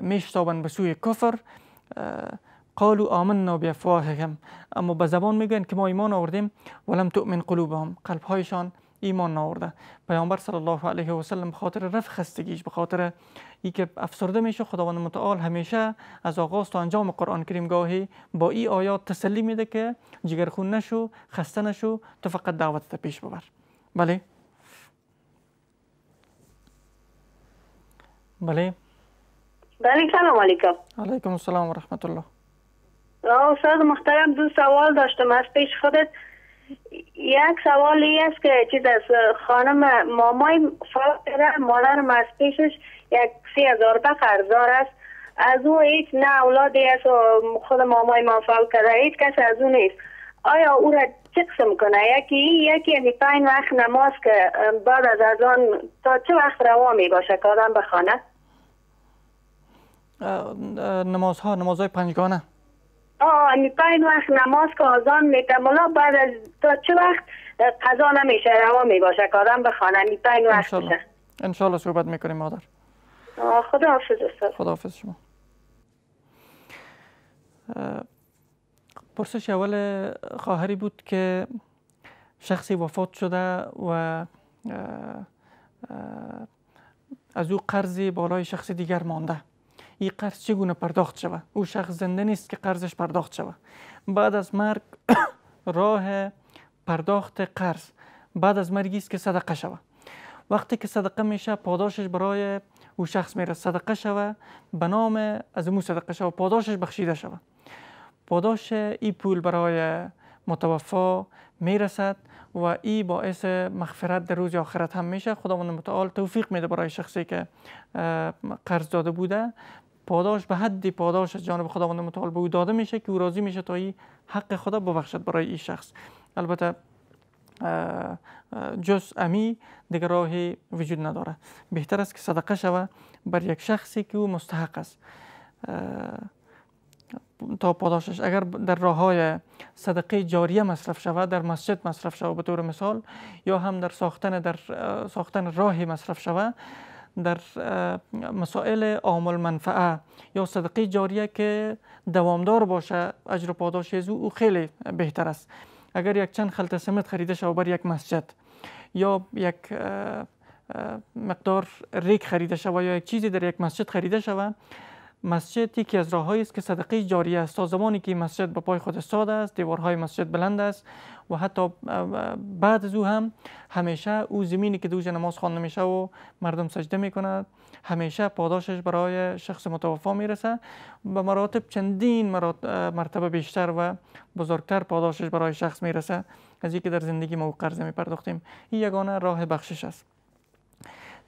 میشتابن به سوی کفر قالوا آمنا بافواههم اما به زبان میگن که ما ایمان آوردیم ولم تؤمن قلوبهم قلبهایشان ایمان نآورده پیامبر صلی الله علیه و سلم خاطر رف خستگیش به ای که افسرده میشه خداوند متعال همیشه از آغاز تا انجام قرآن کریم گاهی با این آیات تسلی میده که جگرخون نشو خسته نشو تو فقط دعوت پیش ببر بله بله بله سلام علیکم علیکم السلام و رحمت الله استاد محترم دو سوال داشتم از پیش خودت یک سوال است که چیز از خانم مامای فرق مادر مادرم از پیشش یک سی هزار بخر است از او هیچ نه اولادی است و خود مامای ما فعل کرده هیچ کس از او نیست آیا او را چه قسم کنه یکی یکی از پنج وقت نماز که بعد از از تا چه وقت روا می باشه که آدم بخانه نمازها نمازهای پنجگانه آه می پنج وقت نماز که آزان می مولا بعد از تا چه وقت قضا نمیشه روا می باشه که آدم بخانه می پنج وقت انشالله. انشالله صحبت میکنیم مادر خدا حافظ استاد خدا حافظ شما پرسش اول خواهری بود که شخصی وفات شده و از او قرضی بالای شخص دیگر مانده این قرض چگونه پرداخت شود او شخص زنده نیست که قرضش پرداخت شود بعد از مرگ راه پرداخت قرض بعد از مرگی است که صدقه شود وقتی که صدقه میشه پاداشش برای او شخص میره صدقه شوه به نام از او صدقه شوه پاداشش بخشیده شوه پاداش این پول برای متوفا میرسد و ای باعث مغفرت در روز آخرت هم میشه خداوند متعال توفیق میده برای شخصی که قرض داده بوده پاداش به حدی پاداش از جانب خداوند متعال به او داده میشه که او راضی میشه تا این حق خدا ببخشد برای این شخص البته جز امی دیگه راهی وجود نداره بهتر است که صدقه شوه بر یک شخصی که او مستحق است تا پاداشش اگر در راه های صدقه جاریه مصرف شود در مسجد مصرف شود به طور مثال یا هم در ساختن در ساختن راهی مصرف شود در مسائل عامل منفعه یا صدقه جاریه که دوامدار باشه اجر و پاداش او خیلی بهتر است اگر یک چند خلطه سمت خریده شود بر یک مسجد یا یک مقدار ریک خریده شود یا یک چیزی در یک مسجد خریده شود مسجد یکی از راههایی است که صدقه جاری است تا زمانی که مسجد به پای خود استاد است دیوارهای مسجد بلند است و حتی بعد از او هم همیشه او زمینی که دوج نماز خوانده میشه و مردم سجده کند همیشه پاداشش برای شخص متوفا رسد به مراتب چندین مرتبه بیشتر و بزرگتر پاداشش برای شخص می رسد از که در زندگی ما او می پرداختیم این یگانه راه بخشش است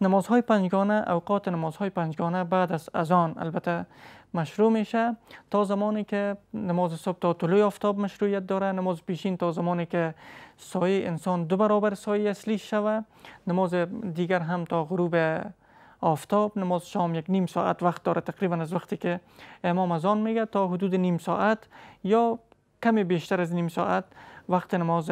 نمازهای پنجگانه اوقات نمازهای پنجگانه بعد از اذان البته مشروع میشه تا زمانی که نماز صبح تا طلوع آفتاب مشروعیت داره نماز پیشین تا زمانی که سایه انسان دو برابر سایه اصلی شوه نماز دیگر هم تا غروب آفتاب نماز شام یک نیم ساعت وقت داره تقریبا از وقتی که امام اذان میگه تا حدود نیم ساعت یا کمی بیشتر از نیم ساعت وقت نماز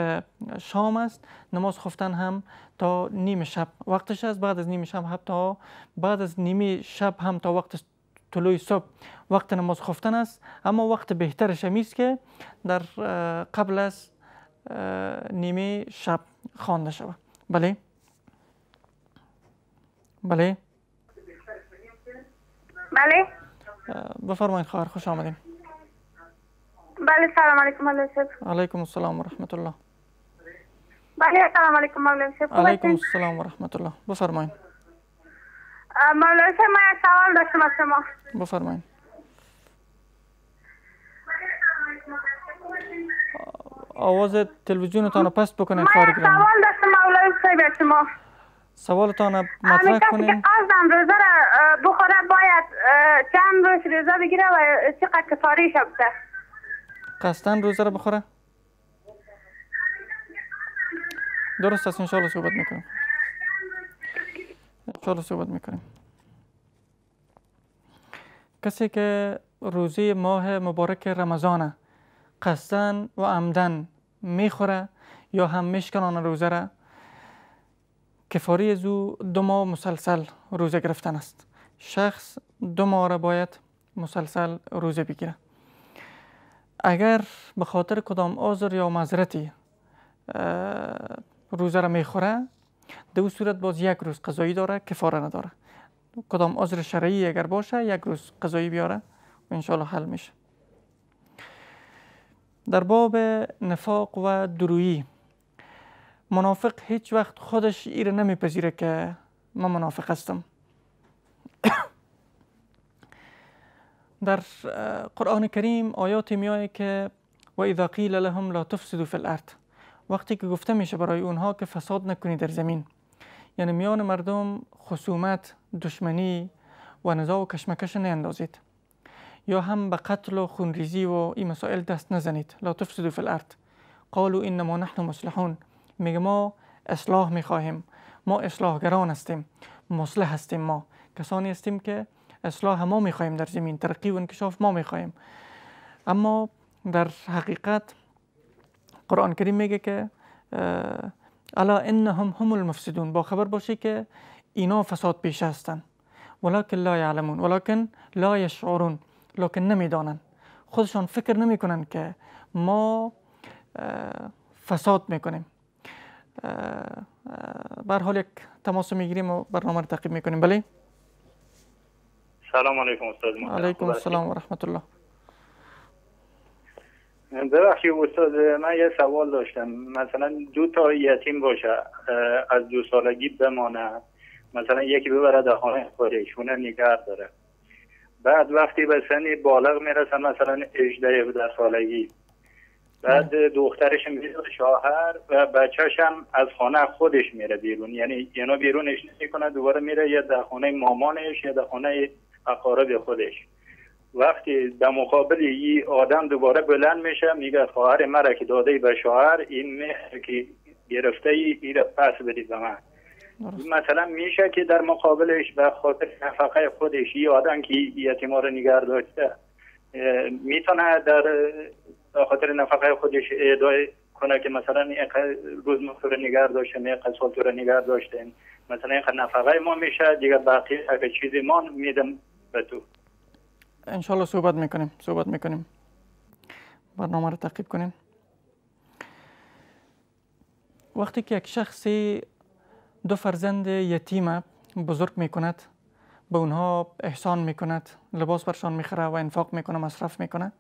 شام است نماز خفتن هم تا نیم شب وقتش است بعد از نیم شب تا بعد از نیم شب هم تا وقت طلوع صبح وقت نماز خفتن است اما وقت بهترش است که در قبل از نیمه شب خوانده شود بله بله بله بفرمایید خواهر خوش آمدیم بله سلام علیکم مولای شیخ علیکم السلام و رحمت الله بله، سلام علیکم مولای شیخ علیکم السلام و رحمت الله بفرمایید مولای شیخ سوال داشتم از شما بفرمایید آواز تلویزیونتان پست بکنید خارج سوال داشتم شما مطرح بخوره باید چند روز روزه بگیره و چقدر کفاری قصدن روزه رو بخوره درست است انشاءالله صحبت میکنیم انشاءالله صحبت میکنیم کسی که روزی ماه مبارک رمضان قصدن و عمدن میخوره یا هم میشکنان روزه را کفاری او دو ماه مسلسل روزه گرفتن است شخص دو ماه را باید مسلسل روزه بگیره اگر به خاطر کدام عذر یا مذرتی روزه را میخوره دو صورت باز یک روز قضایی داره کفاره نداره کدام عذر شرعی اگر باشه یک روز قضایی بیاره و انشالله حل میشه در باب نفاق و درویی منافق هیچ وقت خودش ایره پذیره که من منافق هستم در قرآن کریم آیاتی میایه که و اذا قیل لهم لا تفسدوا فی الارض وقتی که گفته میشه برای اونها که فساد نکنی در زمین یعنی میان مردم خصومت دشمنی و نزاع و کشمکش نیندازید یا هم به قتل و خونریزی و این مسائل دست نزنید لا تفسدوا فی الارض قالوا انما نحن مصلحون میگه ما اصلاح میخواهیم ما اصلاحگران هستیم مصلح هستیم ما کسانی هستیم که اصلاح ما خواهیم در زمین ترقی و انکشاف ما خواهیم. اما در حقیقت قرآن کریم میگه که الا انهم هم المفسدون با خبر باشی که اینا فساد پیش هستن ولکن لا یعلمون ولکن لا یشعرون لکن نمیدانن خودشان فکر نمیکنن که ما فساد میکنیم بر حال یک تماس میگیریم و برنامه رو تعقیب میکنیم بله سلام علیکم استاد علیکم السلام و رحمت الله ببخشید استاد من یه سوال داشتم مثلا دو تا یتیم باشه از دو سالگی بمانه مثلا یکی ببره در خانه خودشونه نگه داره بعد وقتی به سن بالغ میرسن مثلا 18 17 سالگی بعد بله. دخترش میره شوهر و بچهش هم از خانه خودش میره بیرون یعنی اینا بیرونش نمیکنه دوباره میره یا در خانه مامانش یا در خانه اقارب خودش وقتی در مقابل این آدم دوباره بلند میشه میگه خواهر مرا که داده به شوهر این مهر که گرفته ای پس بدید به من مثلا میشه که در مقابلش به خاطر نفقه خودش یه آدم که یتیما رو نگر داشته میتونه در خاطر نفقه خودش ادای کنه که مثلا روز رو نگر داشته یک سال رو نگر مثلا این نفقه ما میشه دیگه بقیه چیزی ما میدم به تو انشالله صحبت میکنیم صحبت میکنیم برنامه رو تعقیب کنیم. وقتی که یک شخصی دو فرزند یتیم بزرگ میکند به اونها احسان میکند لباس برشان میخره و انفاق میکنه مصرف میکنه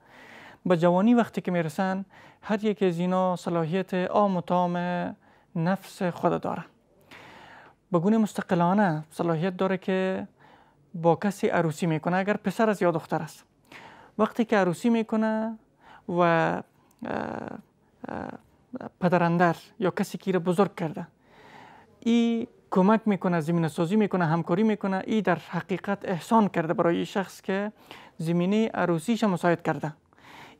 به جوانی وقتی که میرسن هر یک از اینا صلاحیت عام و تام نفس خود داره بگونه مستقلانه صلاحیت داره که با کسی عروسی میکنه اگر پسر از یا دختر است وقتی که عروسی میکنه و پدرندر یا کسی که را بزرگ کرده ای کمک میکنه زمین سازی میکنه همکاری میکنه ای در حقیقت احسان کرده برای شخص که زمینه عروسیش مساعد کرده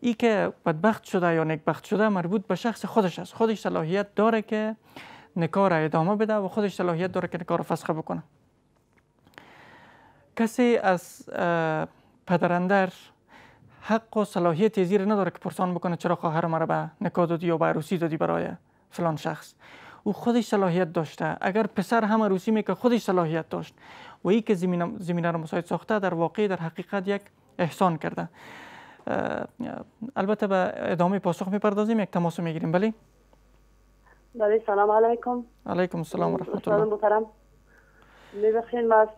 ای که بدبخت شده یا نکبخت شده مربوط به شخص خودش است خودش صلاحیت داره که نکار ادامه بده و خودش صلاحیت داره که نکار فسخه بکنه کسی از پدرندر حق و صلاحیت زیر نداره که پرسان بکنه چرا خواهر مرا به نکاح دادی یا به عروسی دادی برای فلان شخص او خودش صلاحیت داشته اگر پسر هم عروسی می که خودش صلاحیت داشت و ای که زمین زمین را مساعد ساخته در واقع در حقیقت یک احسان کرده البته به ادامه پاسخ میپردازیم یک تماس میگیریم بله بله سلام علیکم علیکم السلام و رحمت الله میبخشین ما از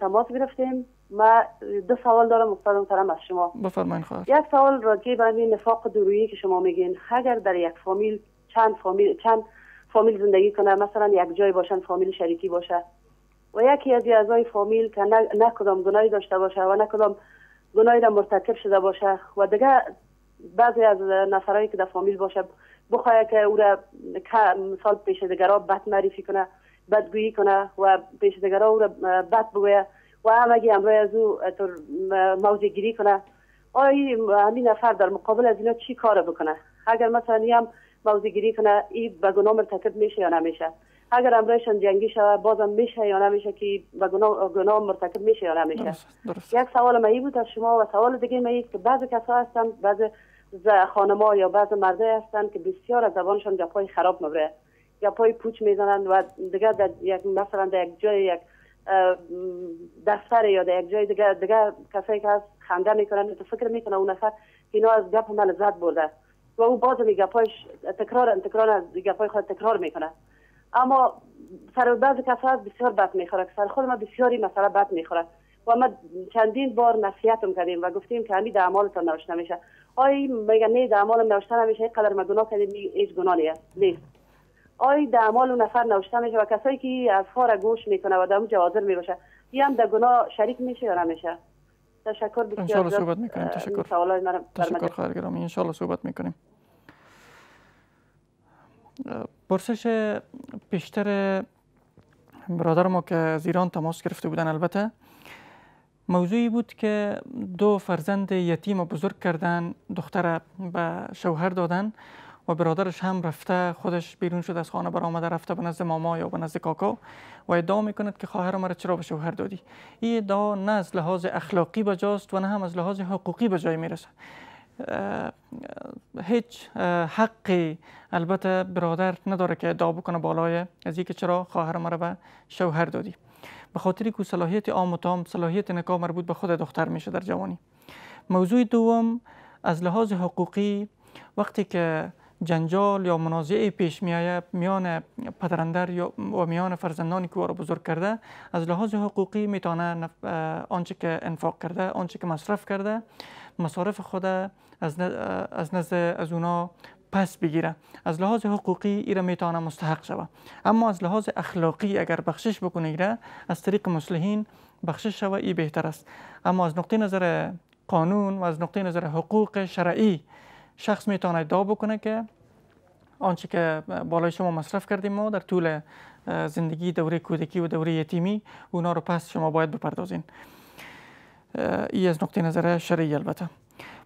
تماس گرفتیم ما دو سوال دارم استاد از شما بفرمایید خواهد یک سوال راجع به این نفاق درویی که شما میگین اگر در یک فامیل چند فامیل چند فامیل زندگی کنه مثلا یک جای باشن فامیل شریکی باشه و یکی از اعضای فامیل که نه, کدام گناهی داشته باشه و نه کدام گناهی را مرتکب شده باشه و دیگه بعضی از نفرایی که در فامیل باشه بخواه که او را مثال پیش دیگرها بد معرفی کنه بدگویی کنه و پیش دگرا او را بد بگویه و همگی همراه از او موضع گیری کنه آیا همین نفر در مقابل از اینا چی کار بکنه اگر مثلا هم موضع گیری کنه این به گناه مرتکب میشه یا نمیشه اگر امرایشان جنگی شوه بازم میشه یا نمیشه که به گناه, مرتکب میشه یا نمیشه یک سوال مهی بود از شما و سوال دیگه مایی که بعض کسا هستن بعضی خانما یا بعض مرده هستن که بسیار از زبانشان پای خراب مبره گپای پوچ میزنند و دیگه در یک مثلا در یک جای یک دفتر یا در یک جای دیگه دیگه کسایی که هست خنده میکنن تو فکر میکنه اون نفر اینا از گپ من زد برده و او باز گپایش تکرار تکرار از گپای خود تکرار میکنه اما سر بعض کسا بسیار بد میخوره سر خود ما بسیاری مسئله بد میخوره و ما چندین بار نصیحتم کردیم و گفتیم که همین اعمالتان نوشته میشه آی میگن نه اعمال نوشته نمیشه قدر ما گناه کردیم هیچ گناه نیست آی در اعمال نفر نوشته میشه و کسایی که از را گوش میکنه و در اونجا حاضر میباشه این هم در گناه شریک میشه یا نمیشه تشکر بسیار انشالله صحبت میکنیم تشکر تشکر خواهر گرامی انشالله صحبت میکنیم پرسش پیشتر برادر ما که از ایران تماس گرفته بودن البته موضوعی بود که دو فرزند یتیم بزرگ کردن دختر به شوهر دادن و برادرش هم رفته خودش بیرون شده از خانه برآمده رفته به نزد ماما یا به نزد کاکا و ادعا میکند که خواهر مرا چرا به شوهر دادی این ادعا نه از لحاظ اخلاقی بجاست و نه هم از لحاظ حقوقی به جای میرسه هیچ حقی البته برادر نداره که ادعا بکنه بالای از اینکه چرا خواهر مرا به شوهر دادی به خاطر که صلاحیت عام و تام صلاحیت نکاح مربوط به خود دختر میشه در جوانی موضوع دوم از لحاظ حقوقی وقتی که جنجال یا منازعه پیش می آید میان پدرندر یا و میان فرزندانی که او را بزرگ کرده از لحاظ حقوقی تانه آنچه که انفاق کرده آنچه که مصرف کرده مصارف خود از نزد از اونا پس بگیره از لحاظ حقوقی ای را میتونه مستحق شود اما از لحاظ اخلاقی اگر بخشش بکنه ایره از طریق مسلحین بخشش شود ای بهتر است اما از نقطه نظر قانون و از نقطه نظر حقوق شرعی شخص میتونه ادعا بکنه که آنچه که بالای شما مصرف کردیم ما در طول زندگی دوره کودکی و دوره یتیمی اونا رو پس شما باید بپردازین ای از نقطه نظر شرعی البته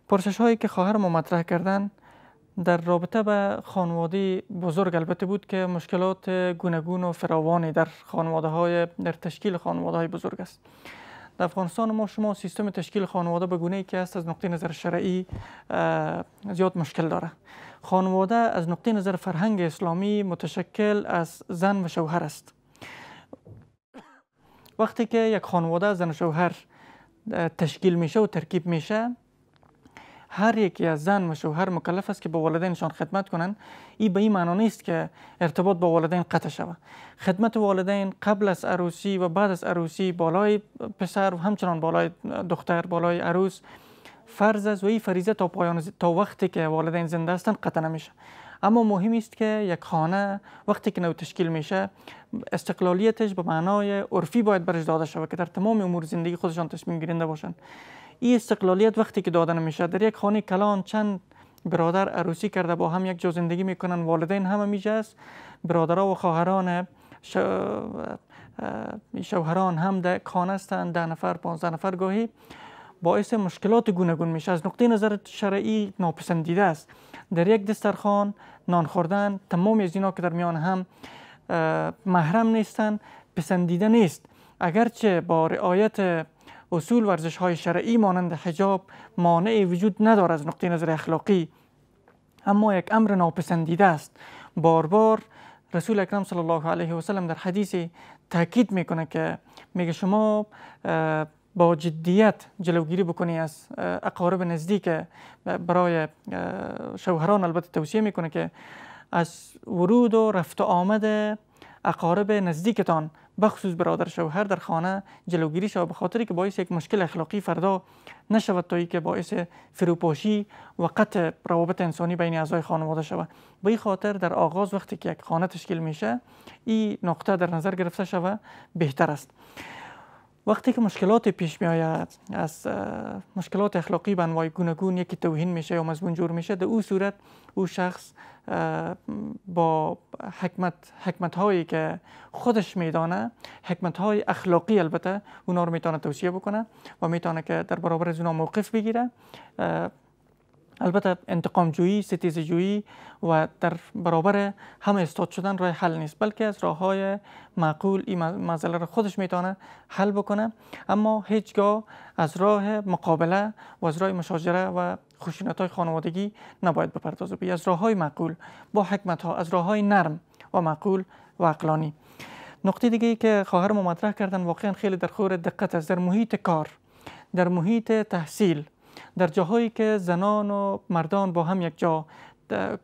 پرسش هایی که خواهر ما مطرح کردن در رابطه به خانواده بزرگ البته بود که مشکلات گوناگون و فراوانی در خانواده در تشکیل خانواده های بزرگ است در افغانستان ما شما سیستم تشکیل خانواده به گونه که است از نقطه نظر شرعی زیاد مشکل داره خانواده از نقطه نظر فرهنگ اسلامی متشکل از زن و شوهر است وقتی که یک خانواده زن و شوهر تشکیل میشه و ترکیب میشه هر یکی از زن و شوهر مکلف است که به والدینشان خدمت کنند این به این معنا نیست که ارتباط با والدین قطع شود خدمت والدین قبل از عروسی و بعد از عروسی بالای پسر و همچنان بالای دختر بالای عروس فرض است و این فریضه تا تا وقتی که والدین زنده هستند قطع نمیشه اما مهم است که یک خانه وقتی که نو تشکیل میشه استقلالیتش به معنای عرفی باید برش داده شود که در تمام امور زندگی خودشان تصمیم گیرنده باشند این استقلالیت وقتی که دادن میشه در یک خانه کلان چند برادر عروسی کرده با هم یک جا زندگی میکنن والدین همه میجه است برادرها و خواهران شوهران هم در خانه هستند ده نفر پانزده نفر گاهی باعث مشکلات گوناگون میشه از نقطه نظر شرعی ناپسندیده است در یک دسترخوان نان خوردن تمام از اینا که در میان هم محرم نیستند پسندیده نیست اگرچه با رعایت اصول ورزش های شرعی مانند حجاب مانعی وجود ندارد از نقطه نظر اخلاقی اما یک امر ناپسندیده است بار بار رسول اکرم صلی الله علیه و سلم در حدیث تاکید میکنه که میگه شما با جدیت جلوگیری بکنی از اقارب نزدیک برای شوهران البته توصیه میکنه که از ورود و رفت آمد اقارب نزدیکتان بخصوص برادر شوهر در خانه جلوگیری شود به خاطری که باعث یک مشکل اخلاقی فردا نشود تا که باعث فروپاشی و قطع روابط انسانی بین اعضای خانواده شود به این خاطر در آغاز وقتی که یک خانه تشکیل میشه این نقطه در نظر گرفته شود بهتر است وقتی که مشکلات پیش می آید از مشکلات اخلاقی به انواع گوناگون یکی توهین میشه یا مضمون جور میشه در او صورت او شخص با حکمت حکمت هایی که خودش میدانه حکمت های اخلاقی البته اونا رو میتونه توصیه بکنه و میتونه که در برابر از اونا موقف بگیره البته انتقام جویی ستیز جویی و در برابر همه استاد شدن راه حل نیست بلکه از راه های معقول این مزله را خودش میتونه حل بکنه اما هیچگاه از راه مقابله و از راه مشاجره و خشونت های خانوادگی نباید بپردازه بی از راه های معقول با حکمت ها از راه های نرم و معقول و عقلانی نقطه دیگه که خواهر ما مطرح کردن واقعا خیلی در خور دقت است در محیط کار در محیط تحصیل در جاهایی که زنان و مردان با هم یک جا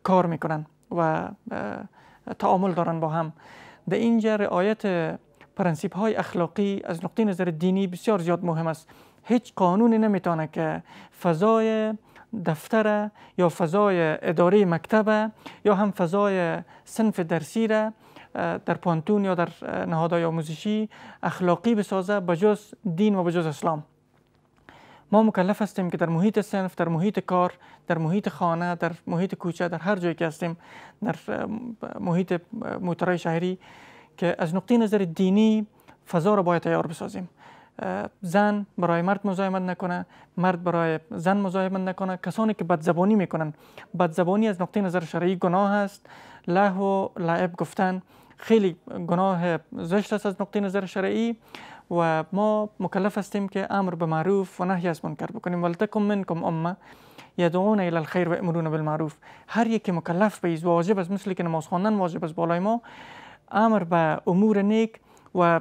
کار میکنن و تعامل دارن با هم در اینجا رعایت پرنسیب های اخلاقی از نقطه نظر دینی بسیار زیاد مهم است هیچ قانونی نمیتونه که فضای دفتر یا فضای اداره مکتب یا هم فضای صنف درسی را در پانتون یا در نهادهای آموزشی اخلاقی بسازه بجز دین و بجز اسلام ما مکلف هستیم که در محیط سنف در محیط کار در محیط خانه در محیط کوچه در هر جایی که هستیم در محیط موترای شهری که از نقطه نظر دینی فضا رو باید تیار بسازیم زن برای مرد مزاحمت نکنه مرد برای زن مزاحمت نکنه کسانی که بدزبانی میکنن بدزبانی از نقطه نظر شرعی گناه است لهو و لعب گفتن خیلی گناه زشت است از نقطه نظر شرعی و ما مکلف هستیم که امر به معروف و نهی از منکر بکنیم ولتکم منکم امه یدعون الی الخیر و امرون بالمعروف هر یکی مکلف به واجب است مثل که نماز خواندن واجب است بالای ما امر به امور نیک و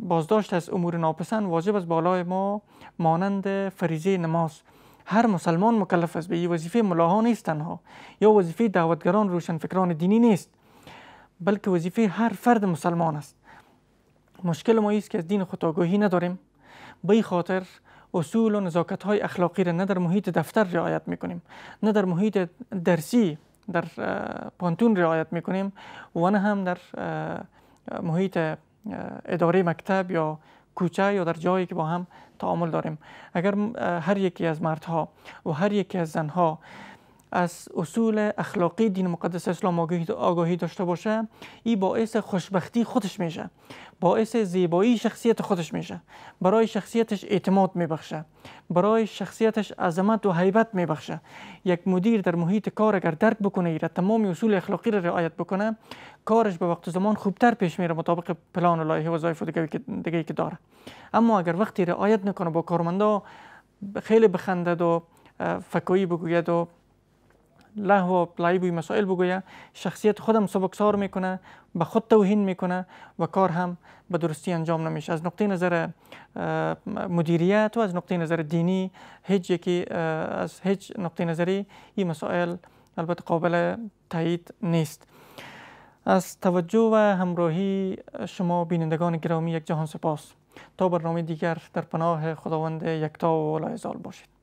بازداشت از امور ناپسند واجب است بالای ما مانند فریضه نماز هر مسلمان مکلف است به این وظیفه ملاها نیست تنها یا وظیفه دعوتگران روشنفکران دینی نیست بلکه وظیفه هر فرد مسلمان است مشکل ما ایست که از دین خود آگاهی نداریم به این خاطر اصول و نزاکت های اخلاقی را نه در محیط دفتر رعایت میکنیم نه در محیط درسی در پانتون رعایت میکنیم و نه هم در محیط اداره مکتب یا کوچه یا در جایی که با هم تعامل داریم اگر هر یکی از مردها و هر یکی از زنها از اصول اخلاقی دین مقدس اسلام آگاهی داشته باشه این باعث خوشبختی خودش میشه باعث زیبایی شخصیت خودش میشه برای شخصیتش اعتماد میبخشه برای شخصیتش عظمت و حیبت میبخشه یک مدیر در محیط کار اگر درک بکنه ایره تمام اصول اخلاقی را رعایت بکنه کارش به وقت زمان خوبتر پیش میره مطابق پلان و لایحه وظایف دیگه که داره اما اگر وقتی رعایت نکنه با کارمندا خیلی بخندد و فکویی بگوید و له و لعیب مسائل بگویه شخصیت خودم سبکسار میکنه به خود توهین میکنه و کار هم به درستی انجام نمیشه از نقطه نظر مدیریت و از نقطه نظر دینی هیچ یکی از هیچ نقطه نظری این مسائل البته قابل تایید نیست از توجه و همراهی شما بینندگان گرامی یک جهان سپاس تا برنامه دیگر در پناه خداوند یکتا و لایزال باشید